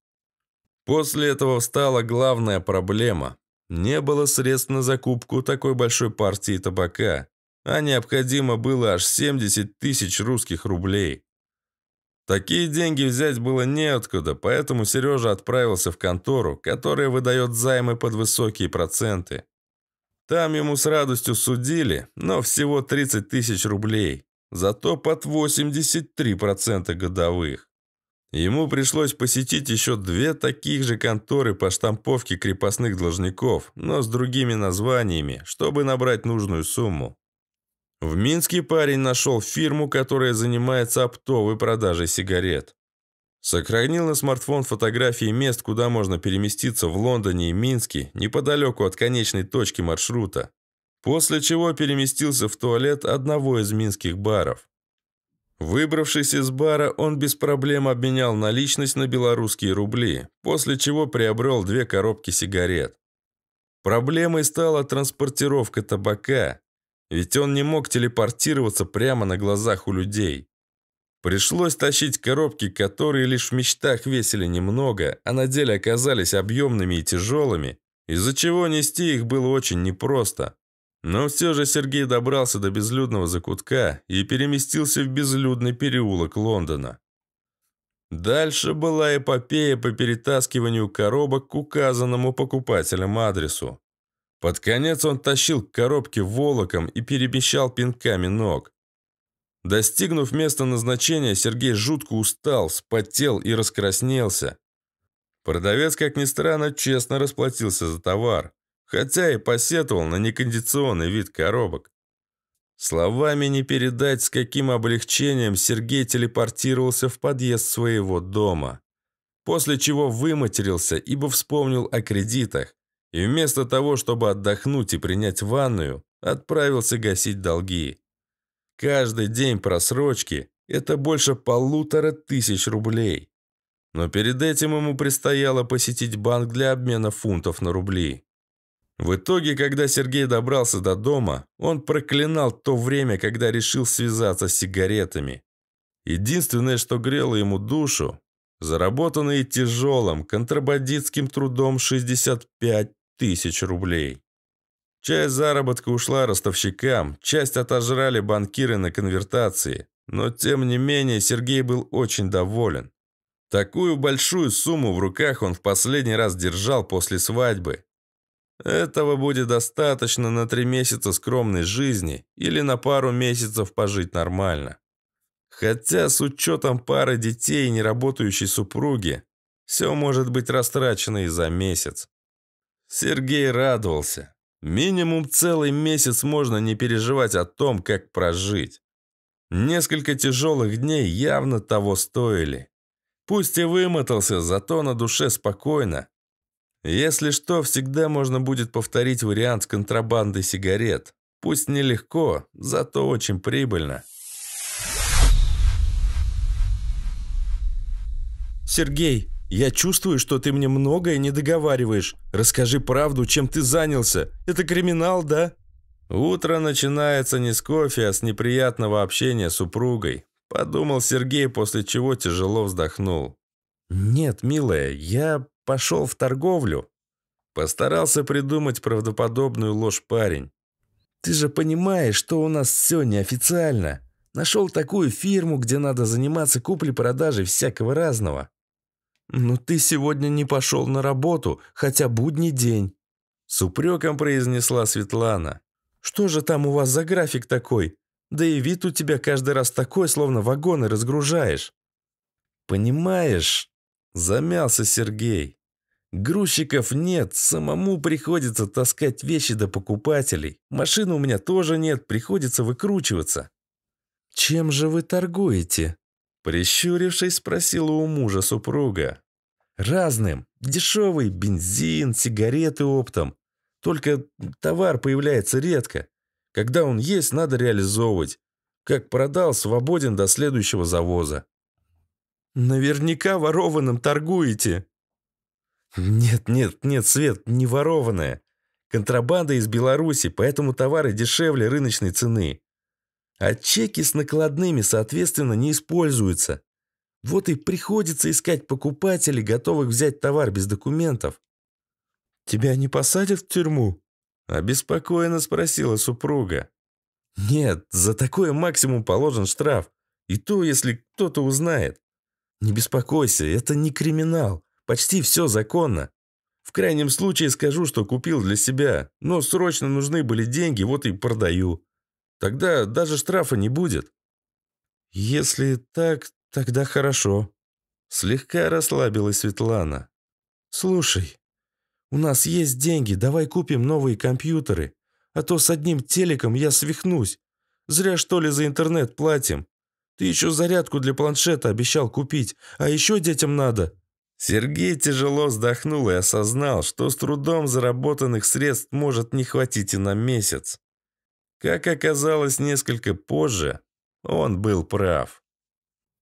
После этого встала главная проблема. Не было средств на закупку такой большой партии табака, а необходимо было аж 70 тысяч русских рублей. Такие деньги взять было неоткуда, поэтому Сережа отправился в контору, которая выдает займы под высокие проценты. Там ему с радостью судили, но всего 30 тысяч рублей, зато под 83% годовых. Ему пришлось посетить еще две таких же конторы по штамповке крепостных должников, но с другими названиями, чтобы набрать нужную сумму. В Минске парень нашел фирму, которая занимается оптовой продажей сигарет. Сохранил на смартфон фотографии мест, куда можно переместиться в Лондоне и Минске, неподалеку от конечной точки маршрута. После чего переместился в туалет одного из минских баров. Выбравшись из бара, он без проблем обменял наличность на белорусские рубли, после чего приобрел две коробки сигарет. Проблемой стала транспортировка табака, ведь он не мог телепортироваться прямо на глазах у людей. Пришлось тащить коробки, которые лишь в мечтах весили немного, а на деле оказались объемными и тяжелыми, из-за чего нести их было очень непросто. Но все же Сергей добрался до безлюдного закутка и переместился в безлюдный переулок Лондона. Дальше была эпопея по перетаскиванию коробок к указанному покупателям адресу. Под конец он тащил коробки волоком и перемещал пинками ног. Достигнув места назначения, Сергей жутко устал, вспотел и раскраснелся. Продавец, как ни странно, честно расплатился за товар хотя и посетовал на некондиционный вид коробок. Словами не передать, с каким облегчением Сергей телепортировался в подъезд своего дома. После чего выматерился, ибо вспомнил о кредитах. И вместо того, чтобы отдохнуть и принять ванную, отправился гасить долги. Каждый день просрочки – это больше полутора тысяч рублей. Но перед этим ему предстояло посетить банк для обмена фунтов на рубли. В итоге, когда Сергей добрался до дома, он проклинал то время, когда решил связаться с сигаретами. Единственное, что грело ему душу, заработанные тяжелым контрабандитским трудом 65 тысяч рублей. Часть заработка ушла ростовщикам, часть отожрали банкиры на конвертации, но тем не менее Сергей был очень доволен. Такую большую сумму в руках он в последний раз держал после свадьбы, этого будет достаточно на три месяца скромной жизни или на пару месяцев пожить нормально. Хотя с учетом пары детей и неработающей супруги, все может быть растрачено и за месяц. Сергей радовался. Минимум целый месяц можно не переживать о том, как прожить. Несколько тяжелых дней явно того стоили. Пусть и вымотался, зато на душе спокойно, если что, всегда можно будет повторить вариант с контрабандой сигарет. Пусть нелегко, зато очень прибыльно. Сергей, я чувствую, что ты мне многое не договариваешь. Расскажи правду, чем ты занялся. Это криминал, да? Утро начинается не с кофе, а с неприятного общения с супругой. Подумал Сергей, после чего тяжело вздохнул. «Нет, милая, я Пошел в торговлю?» Постарался придумать правдоподобную ложь парень. «Ты же понимаешь, что у нас все неофициально. Нашел такую фирму, где надо заниматься куплей-продажей всякого разного». «Но ну, ты сегодня не пошел на работу, хотя будний день», — с упреком произнесла Светлана. «Что же там у вас за график такой? Да и вид у тебя каждый раз такой, словно вагоны разгружаешь». «Понимаешь, Замялся Сергей. Грузчиков нет, самому приходится таскать вещи до покупателей. Машины у меня тоже нет, приходится выкручиваться. Чем же вы торгуете? Прищурившись, спросила у мужа супруга. Разным. Дешевый бензин, сигареты оптом. Только товар появляется редко. Когда он есть, надо реализовывать. Как продал, свободен до следующего завоза. Наверняка ворованным торгуете». «Нет, нет, нет, Свет, не ворованное. Контрабанда из Беларуси, поэтому товары дешевле рыночной цены. А чеки с накладными, соответственно, не используются. Вот и приходится искать покупателей, готовых взять товар без документов». «Тебя не посадят в тюрьму?» – обеспокоенно спросила супруга. «Нет, за такое максимум положен штраф. И то, если кто-то узнает. «Не беспокойся, это не криминал. Почти все законно. В крайнем случае скажу, что купил для себя, но срочно нужны были деньги, вот и продаю. Тогда даже штрафа не будет». «Если так, тогда хорошо». Слегка расслабилась Светлана. «Слушай, у нас есть деньги, давай купим новые компьютеры, а то с одним телеком я свихнусь. Зря что ли за интернет платим. Ты еще зарядку для планшета обещал купить, а еще детям надо». Сергей тяжело вздохнул и осознал, что с трудом заработанных средств может не хватить и на месяц. Как оказалось несколько позже, он был прав.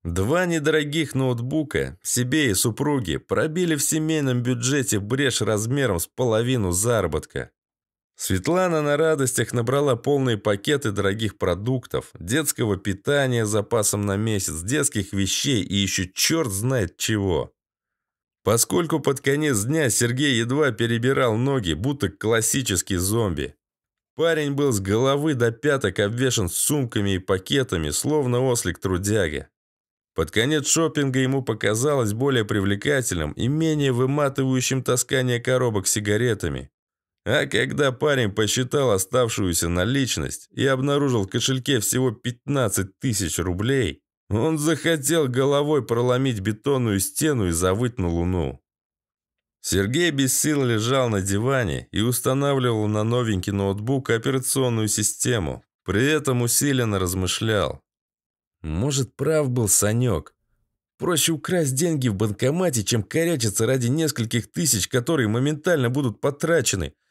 Два недорогих ноутбука себе и супруге пробили в семейном бюджете брешь размером с половину заработка. Светлана на радостях набрала полные пакеты дорогих продуктов, детского питания запасом на месяц, детских вещей и еще черт знает чего. Поскольку под конец дня Сергей едва перебирал ноги, будто классический зомби. Парень был с головы до пяток обвешан сумками и пакетами, словно ослик трудяги. Под конец шопинга ему показалось более привлекательным и менее выматывающим таскание коробок с сигаретами. А когда парень посчитал оставшуюся наличность и обнаружил в кошельке всего 15 тысяч рублей, он захотел головой проломить бетонную стену и завыть на луну. Сергей без сил лежал на диване и устанавливал на новенький ноутбук операционную систему, при этом усиленно размышлял. Может, прав был Санек. Проще украсть деньги в банкомате, чем корячиться ради нескольких тысяч, которые моментально будут потрачены –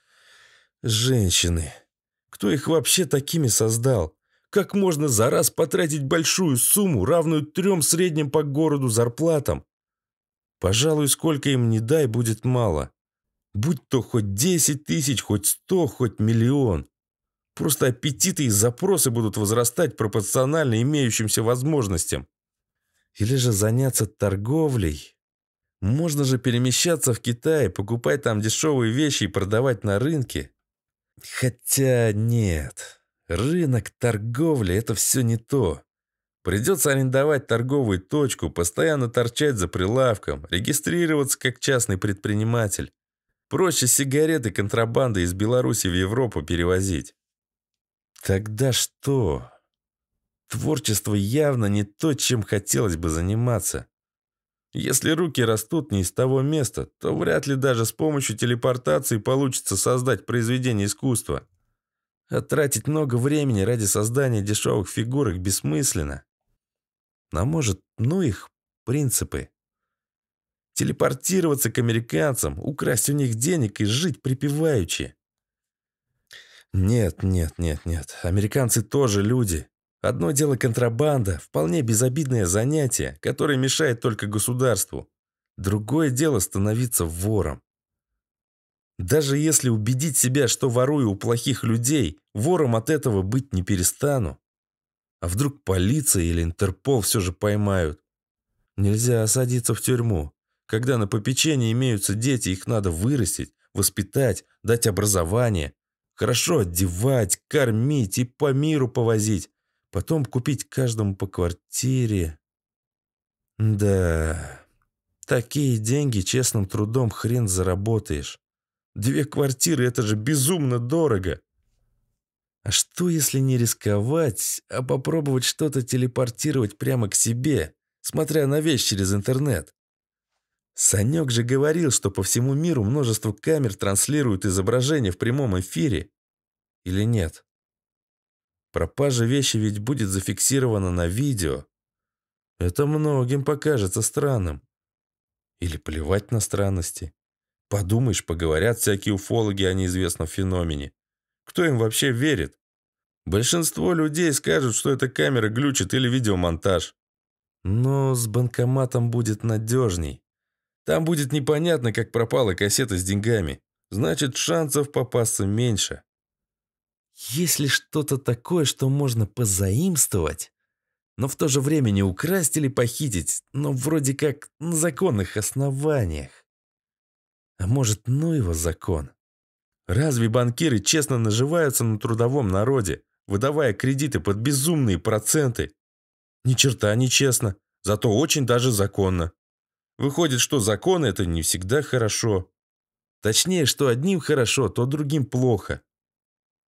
Женщины. Кто их вообще такими создал? Как можно за раз потратить большую сумму, равную трем средним по городу зарплатам? Пожалуй, сколько им не дай, будет мало. Будь то хоть 10 тысяч, хоть 100, хоть миллион. Просто аппетиты и запросы будут возрастать пропорционально имеющимся возможностям. Или же заняться торговлей. Можно же перемещаться в Китай, покупать там дешевые вещи и продавать на рынке. Хотя нет, рынок торговли – это все не то. Придется арендовать торговую точку, постоянно торчать за прилавком, регистрироваться как частный предприниматель. Проще сигареты контрабанды из Беларуси в Европу перевозить. Тогда что? Творчество явно не то, чем хотелось бы заниматься. Если руки растут не из того места, то вряд ли даже с помощью телепортации получится создать произведение искусства. А тратить много времени ради создания дешевых фигурок бессмысленно. А может, ну их принципы? Телепортироваться к американцам, украсть у них денег и жить припеваючи. Нет, нет, нет, нет. Американцы тоже люди. Одно дело контрабанда, вполне безобидное занятие, которое мешает только государству. Другое дело становиться вором. Даже если убедить себя, что ворую у плохих людей, вором от этого быть не перестану. А вдруг полиция или Интерпол все же поймают? Нельзя осадиться в тюрьму. Когда на попечении имеются дети, их надо вырастить, воспитать, дать образование. Хорошо одевать, кормить и по миру повозить, Потом купить каждому по квартире. Да, такие деньги честным трудом хрен заработаешь. Две квартиры – это же безумно дорого. А что, если не рисковать, а попробовать что-то телепортировать прямо к себе, смотря на вещь через интернет? Санек же говорил, что по всему миру множество камер транслируют изображения в прямом эфире. Или нет? Пропажа вещи ведь будет зафиксирована на видео. Это многим покажется странным. Или плевать на странности. Подумаешь, поговорят всякие уфологи о неизвестном феномене. Кто им вообще верит? Большинство людей скажут, что эта камера глючит или видеомонтаж. Но с банкоматом будет надежней. Там будет непонятно, как пропала кассета с деньгами. Значит, шансов попасться меньше. Есть ли что-то такое, что можно позаимствовать, но в то же время не украсть или похитить, но вроде как на законных основаниях? А может, ну его закон? Разве банкиры честно наживаются на трудовом народе, выдавая кредиты под безумные проценты? Ни черта не честно, зато очень даже законно. Выходит, что закон – это не всегда хорошо. Точнее, что одним хорошо, то другим плохо.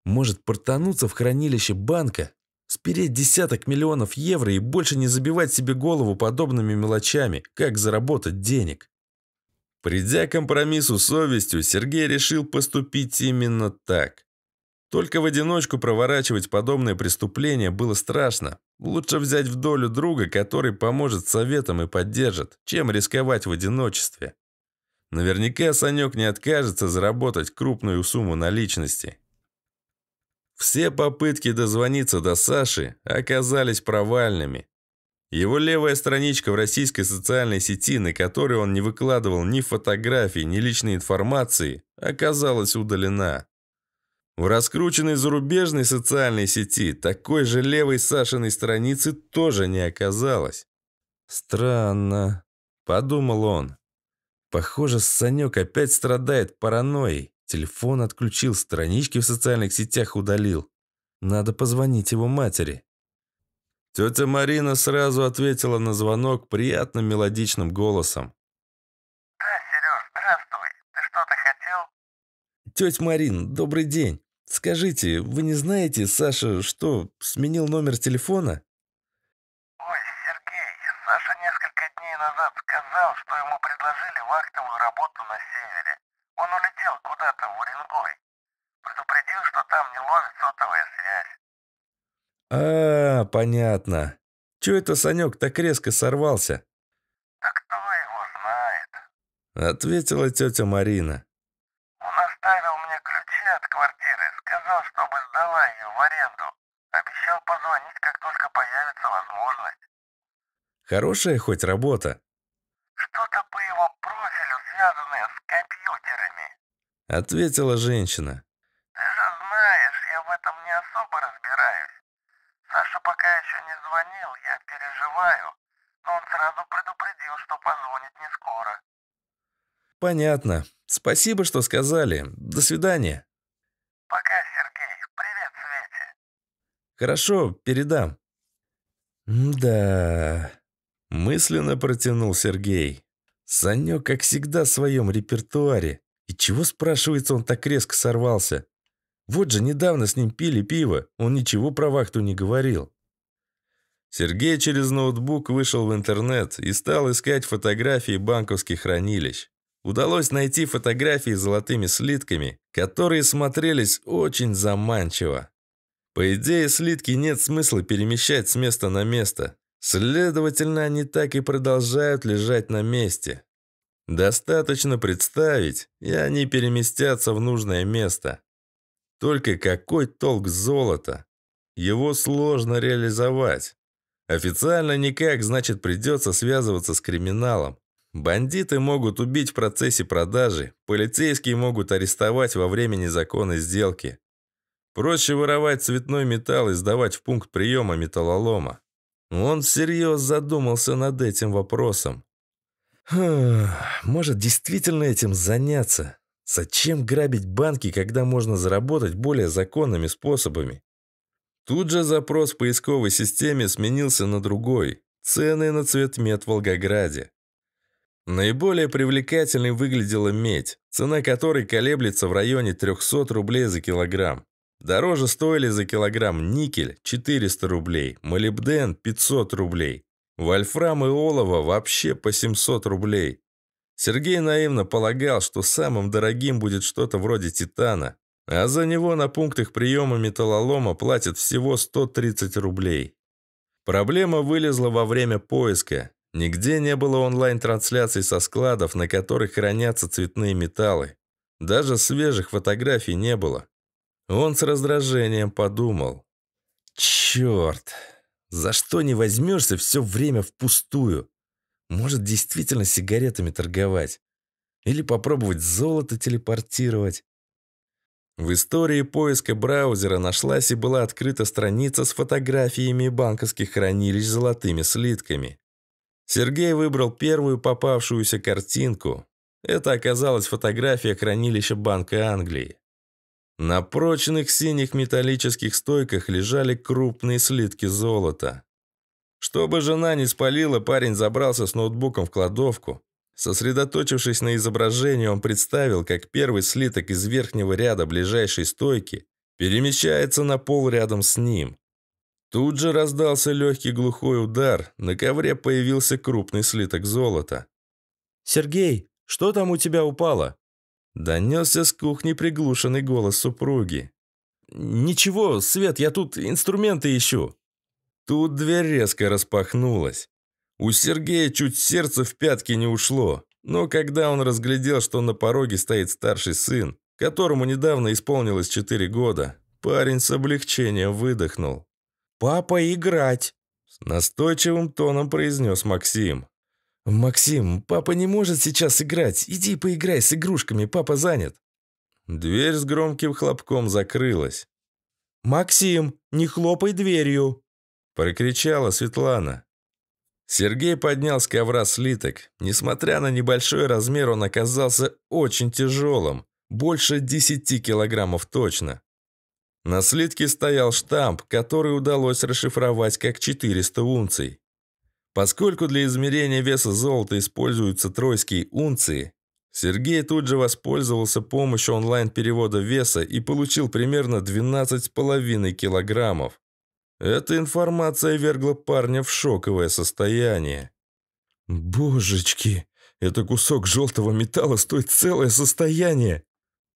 Может портануться в хранилище банка, спереть десяток миллионов евро и больше не забивать себе голову подобными мелочами, как заработать денег. Придя к компромиссу с совестью, Сергей решил поступить именно так. Только в одиночку проворачивать подобные преступления было страшно. Лучше взять в долю друга, который поможет советом и поддержит, чем рисковать в одиночестве. Наверняка Санек не откажется заработать крупную сумму наличности. Все попытки дозвониться до Саши оказались провальными. Его левая страничка в российской социальной сети, на которой он не выкладывал ни фотографий, ни личной информации, оказалась удалена. В раскрученной зарубежной социальной сети такой же левой Сашиной страницы тоже не оказалось. «Странно», — подумал он. «Похоже, Санек опять страдает паранойей. Телефон отключил, странички в социальных сетях удалил. Надо позвонить его матери. Тетя Марина сразу ответила на звонок приятным мелодичным голосом. «Да, Сереж, здравствуй. Ты что-то хотел?» «Тетя Марин, добрый день. Скажите, вы не знаете, Саша, что, сменил номер телефона?» А, понятно. Чё это Санек так резко сорвался? А кто его знает? Ответила тетя Марина. Он оставил мне ключи от квартиры, сказал, чтобы сдала ее в аренду. Обещал позвонить, как только появится возможность. Хорошая хоть работа? Что-то по его профилю связанное с компьютерами. Ответила женщина. «Понятно. Спасибо, что сказали. До свидания». «Пока, Сергей. Привет, Свете». «Хорошо, передам». «Да...» – мысленно протянул Сергей. Санек, как всегда, в своем репертуаре. И чего, спрашивается, он так резко сорвался? Вот же недавно с ним пили пиво, он ничего про вахту не говорил. Сергей через ноутбук вышел в интернет и стал искать фотографии банковских хранилищ удалось найти фотографии с золотыми слитками, которые смотрелись очень заманчиво. По идее, слитки нет смысла перемещать с места на место. Следовательно, они так и продолжают лежать на месте. Достаточно представить, и они переместятся в нужное место. Только какой толк золота? Его сложно реализовать. Официально никак, значит придется связываться с криминалом. Бандиты могут убить в процессе продажи, полицейские могут арестовать во время незаконной сделки. Проще воровать цветной металл и сдавать в пункт приема металлолома. Он всерьез задумался над этим вопросом. может действительно этим заняться? Зачем грабить банки, когда можно заработать более законными способами? Тут же запрос в поисковой системе сменился на другой. Цены на цветмет в Волгограде. Наиболее привлекательной выглядела медь, цена которой колеблется в районе 300 рублей за килограмм. Дороже стоили за килограмм никель 400 рублей, молибден 500 рублей, вольфрам и олово вообще по 700 рублей. Сергей наивно полагал, что самым дорогим будет что-то вроде титана, а за него на пунктах приема металлолома платят всего 130 рублей. Проблема вылезла во время поиска. Нигде не было онлайн-трансляций со складов, на которых хранятся цветные металлы. Даже свежих фотографий не было. Он с раздражением подумал. «Черт! За что не возьмешься все время впустую? Может, действительно сигаретами торговать? Или попробовать золото телепортировать?» В истории поиска браузера нашлась и была открыта страница с фотографиями банковских хранилищ золотыми слитками. Сергей выбрал первую попавшуюся картинку. Это оказалась фотография хранилища Банка Англии. На прочных синих металлических стойках лежали крупные слитки золота. Чтобы жена не спалила, парень забрался с ноутбуком в кладовку. Сосредоточившись на изображении, он представил, как первый слиток из верхнего ряда ближайшей стойки перемещается на пол рядом с ним. Тут же раздался легкий глухой удар, на ковре появился крупный слиток золота. «Сергей, что там у тебя упало?» Донесся с кухни приглушенный голос супруги. «Ничего, Свет, я тут инструменты ищу». Тут дверь резко распахнулась. У Сергея чуть сердце в пятки не ушло, но когда он разглядел, что на пороге стоит старший сын, которому недавно исполнилось 4 года, парень с облегчением выдохнул. «Папа, играть!» С настойчивым тоном произнес Максим. «Максим, папа не может сейчас играть. Иди поиграй с игрушками, папа занят». Дверь с громким хлопком закрылась. «Максим, не хлопай дверью!» Прокричала Светлана. Сергей поднял с ковра слиток. Несмотря на небольшой размер, он оказался очень тяжелым. Больше 10 килограммов точно. На слитке стоял штамп, который удалось расшифровать как 400 унций. Поскольку для измерения веса золота используются тройские унции, Сергей тут же воспользовался помощью онлайн-перевода веса и получил примерно 12,5 килограммов. Эта информация вергла парня в шоковое состояние. «Божечки, это кусок желтого металла стоит целое состояние!»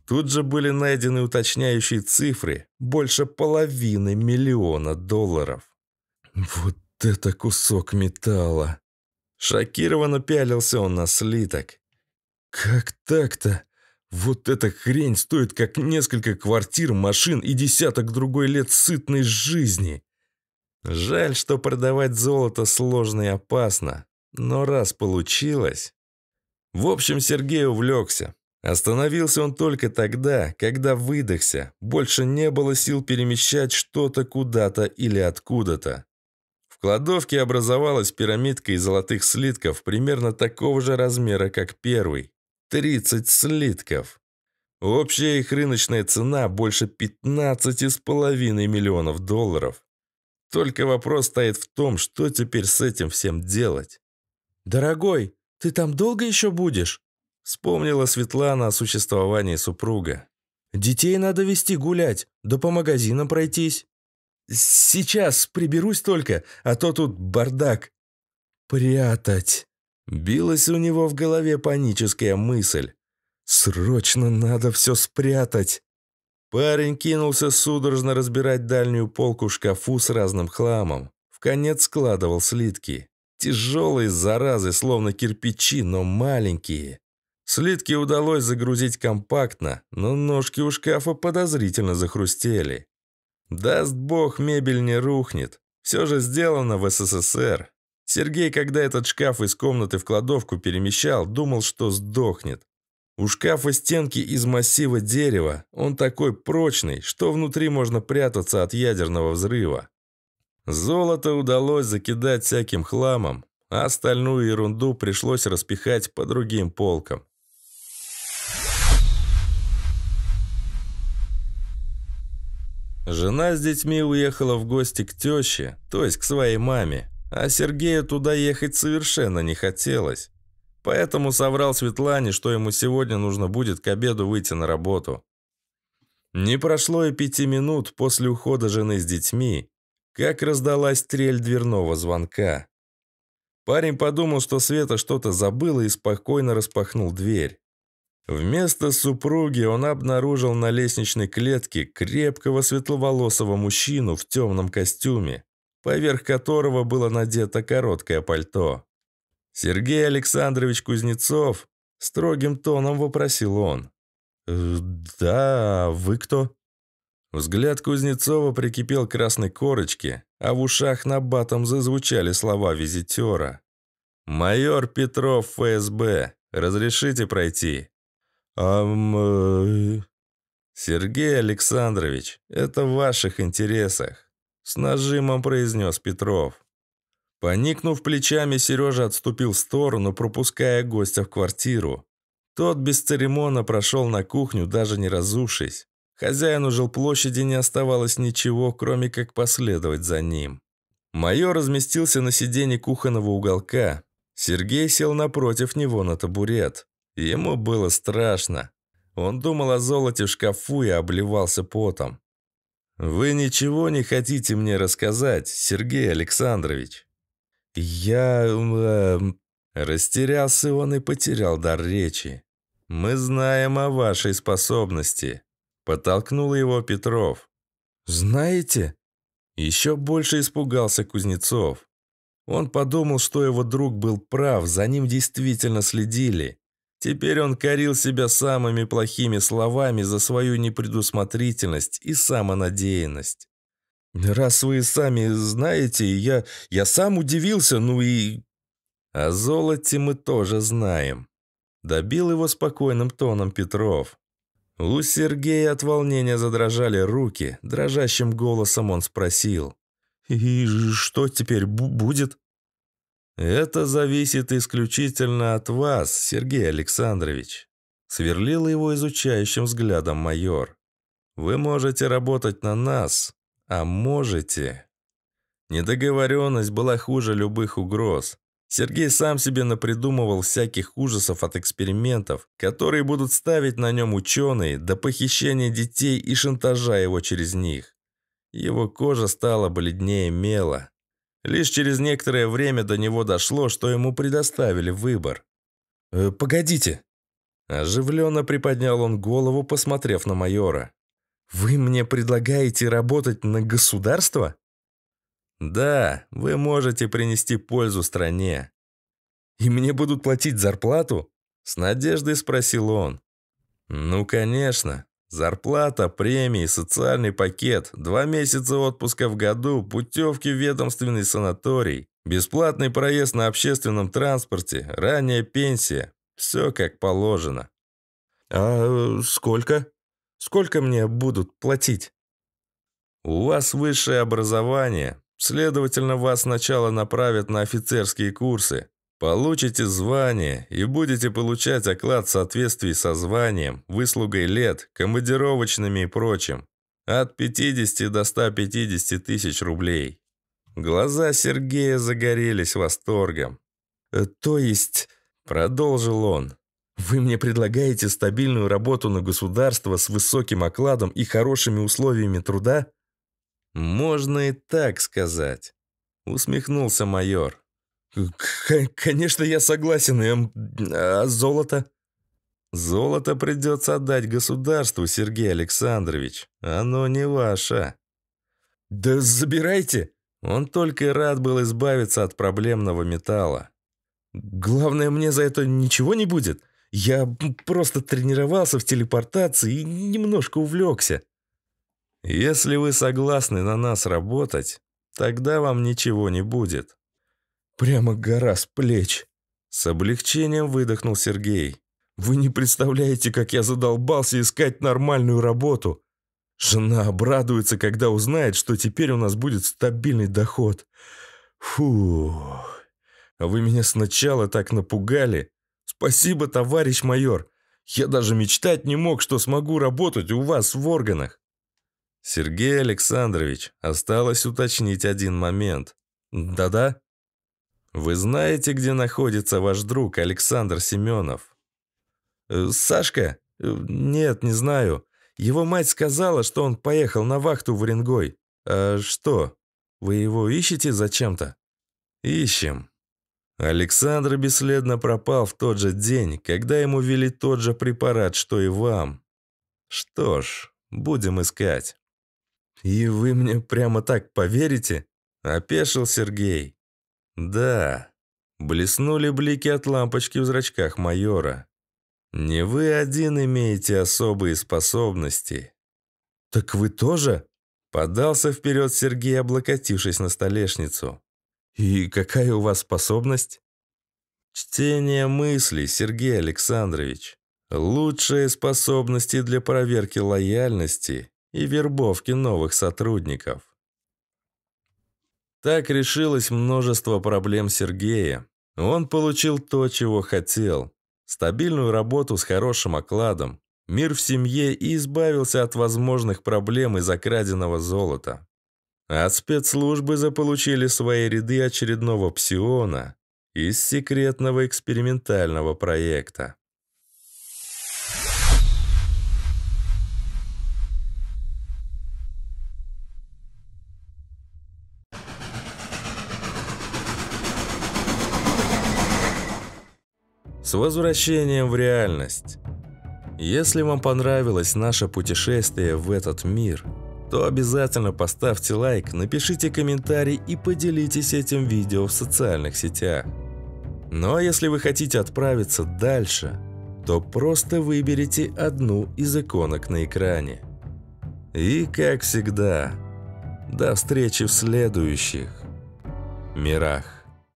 Тут же были найдены уточняющие цифры – больше половины миллиона долларов. «Вот это кусок металла!» Шокированно пялился он на слиток. «Как так-то? Вот эта хрень стоит как несколько квартир, машин и десяток другой лет сытной жизни!» Жаль, что продавать золото сложно и опасно, но раз получилось... В общем, Сергей увлекся. Остановился он только тогда, когда выдохся. Больше не было сил перемещать что-то куда-то или откуда-то. В кладовке образовалась пирамидка из золотых слитков примерно такого же размера, как первый. 30 слитков. Общая их рыночная цена больше 15,5 миллионов долларов. Только вопрос стоит в том, что теперь с этим всем делать. «Дорогой, ты там долго еще будешь?» Вспомнила Светлана о существовании супруга. «Детей надо вести гулять, да по магазинам пройтись». «Сейчас приберусь только, а то тут бардак». «Прятать!» Билась у него в голове паническая мысль. «Срочно надо все спрятать!» Парень кинулся судорожно разбирать дальнюю полку в шкафу с разным хламом. В конец складывал слитки. Тяжелые заразы, словно кирпичи, но маленькие. Слитки удалось загрузить компактно, но ножки у шкафа подозрительно захрустели. Даст бог, мебель не рухнет. Все же сделано в СССР. Сергей, когда этот шкаф из комнаты в кладовку перемещал, думал, что сдохнет. У шкафа стенки из массива дерева, он такой прочный, что внутри можно прятаться от ядерного взрыва. Золото удалось закидать всяким хламом, а остальную ерунду пришлось распихать по другим полкам. Жена с детьми уехала в гости к теще, то есть к своей маме, а Сергею туда ехать совершенно не хотелось. Поэтому соврал Светлане, что ему сегодня нужно будет к обеду выйти на работу. Не прошло и пяти минут после ухода жены с детьми, как раздалась трель дверного звонка. Парень подумал, что Света что-то забыла и спокойно распахнул дверь. Вместо супруги он обнаружил на лестничной клетке крепкого светловолосого мужчину в темном костюме, поверх которого было надето короткое пальто. «Сергей Александрович Кузнецов?» – строгим тоном вопросил он. «Э, «Да, вы кто?» Взгляд Кузнецова прикипел к красной корочке, а в ушах на батом зазвучали слова визитера. «Майор Петров ФСБ, разрешите пройти?» «Ам...» э, «Сергей Александрович, это в ваших интересах», — с нажимом произнес Петров. Поникнув плечами, Сережа отступил в сторону, пропуская гостя в квартиру. Тот без церемона прошел на кухню, даже не разувшись. Хозяину жилплощади не оставалось ничего, кроме как последовать за ним. Майор разместился на сиденье кухонного уголка. Сергей сел напротив него на табурет. Ему было страшно. Он думал о золоте в шкафу и обливался потом. «Вы ничего не хотите мне рассказать, Сергей Александрович?» «Я...» э, Растерялся он и потерял дар речи. «Мы знаем о вашей способности», – подтолкнул его Петров. «Знаете?» Еще больше испугался Кузнецов. Он подумал, что его друг был прав, за ним действительно следили. Теперь он корил себя самыми плохими словами за свою непредусмотрительность и самонадеянность. «Раз вы сами знаете, я, я сам удивился, ну и...» «О золоте мы тоже знаем», — добил его спокойным тоном Петров. У Сергея от волнения задрожали руки, дрожащим голосом он спросил. «И что теперь будет?» «Это зависит исключительно от вас, Сергей Александрович», – сверлил его изучающим взглядом майор. «Вы можете работать на нас, а можете...» Недоговоренность была хуже любых угроз. Сергей сам себе напридумывал всяких ужасов от экспериментов, которые будут ставить на нем ученые до похищения детей и шантажа его через них. Его кожа стала бледнее мела. Лишь через некоторое время до него дошло, что ему предоставили выбор. «Э, «Погодите!» Оживленно приподнял он голову, посмотрев на майора. «Вы мне предлагаете работать на государство?» «Да, вы можете принести пользу стране». «И мне будут платить зарплату?» С надеждой спросил он. «Ну, конечно. Зарплата, премии, социальный пакет, два месяца отпуска в году, путевки в ведомственный санаторий, бесплатный проезд на общественном транспорте, ранняя пенсия. Все как положено. «А э, сколько? Сколько мне будут платить?» «У вас высшее образование. Следовательно, вас сначала направят на офицерские курсы. Получите звание и будете получать оклад в соответствии со званием, выслугой лет, командировочными и прочим. От 50 до 150 тысяч рублей. Глаза Сергея загорелись восторгом. «Э, «То есть...» – продолжил он. «Вы мне предлагаете стабильную работу на государство с высоким окладом и хорошими условиями труда?» «Можно и так сказать», – усмехнулся майор. К «Конечно, я согласен, Эм. А золото?» «Золото придется отдать государству, Сергей Александрович. Оно не ваше». «Да забирайте!» Он только рад был избавиться от проблемного металла. «Главное, мне за это ничего не будет. Я просто тренировался в телепортации и немножко увлекся». «Если вы согласны на нас работать, тогда вам ничего не будет», Прямо гора с плеч. С облегчением выдохнул Сергей. Вы не представляете, как я задолбался искать нормальную работу. Жена обрадуется, когда узнает, что теперь у нас будет стабильный доход. Фу. А вы меня сначала так напугали. Спасибо, товарищ майор. Я даже мечтать не мог, что смогу работать у вас в органах. Сергей Александрович, осталось уточнить один момент. Да-да? «Вы знаете, где находится ваш друг Александр Семенов?» э, «Сашка? Э, нет, не знаю. Его мать сказала, что он поехал на вахту в Уренгой. А что, вы его ищете зачем-то?» «Ищем». Александр бесследно пропал в тот же день, когда ему ввели тот же препарат, что и вам. Что ж, будем искать. «И вы мне прямо так поверите?» – опешил Сергей. «Да». Блеснули блики от лампочки в зрачках майора. «Не вы один имеете особые способности». «Так вы тоже?» Подался вперед Сергей, облокотившись на столешницу. «И какая у вас способность?» «Чтение мыслей, Сергей Александрович. Лучшие способности для проверки лояльности и вербовки новых сотрудников». Так решилось множество проблем Сергея. Он получил то, чего хотел. Стабильную работу с хорошим окладом, мир в семье и избавился от возможных проблем из-за краденого золота. А от спецслужбы заполучили свои ряды очередного псиона из секретного экспериментального проекта. С возвращением в реальность! Если вам понравилось наше путешествие в этот мир, то обязательно поставьте лайк, напишите комментарий и поделитесь этим видео в социальных сетях. Ну а если вы хотите отправиться дальше, то просто выберите одну из иконок на экране. И как всегда, до встречи в следующих мирах.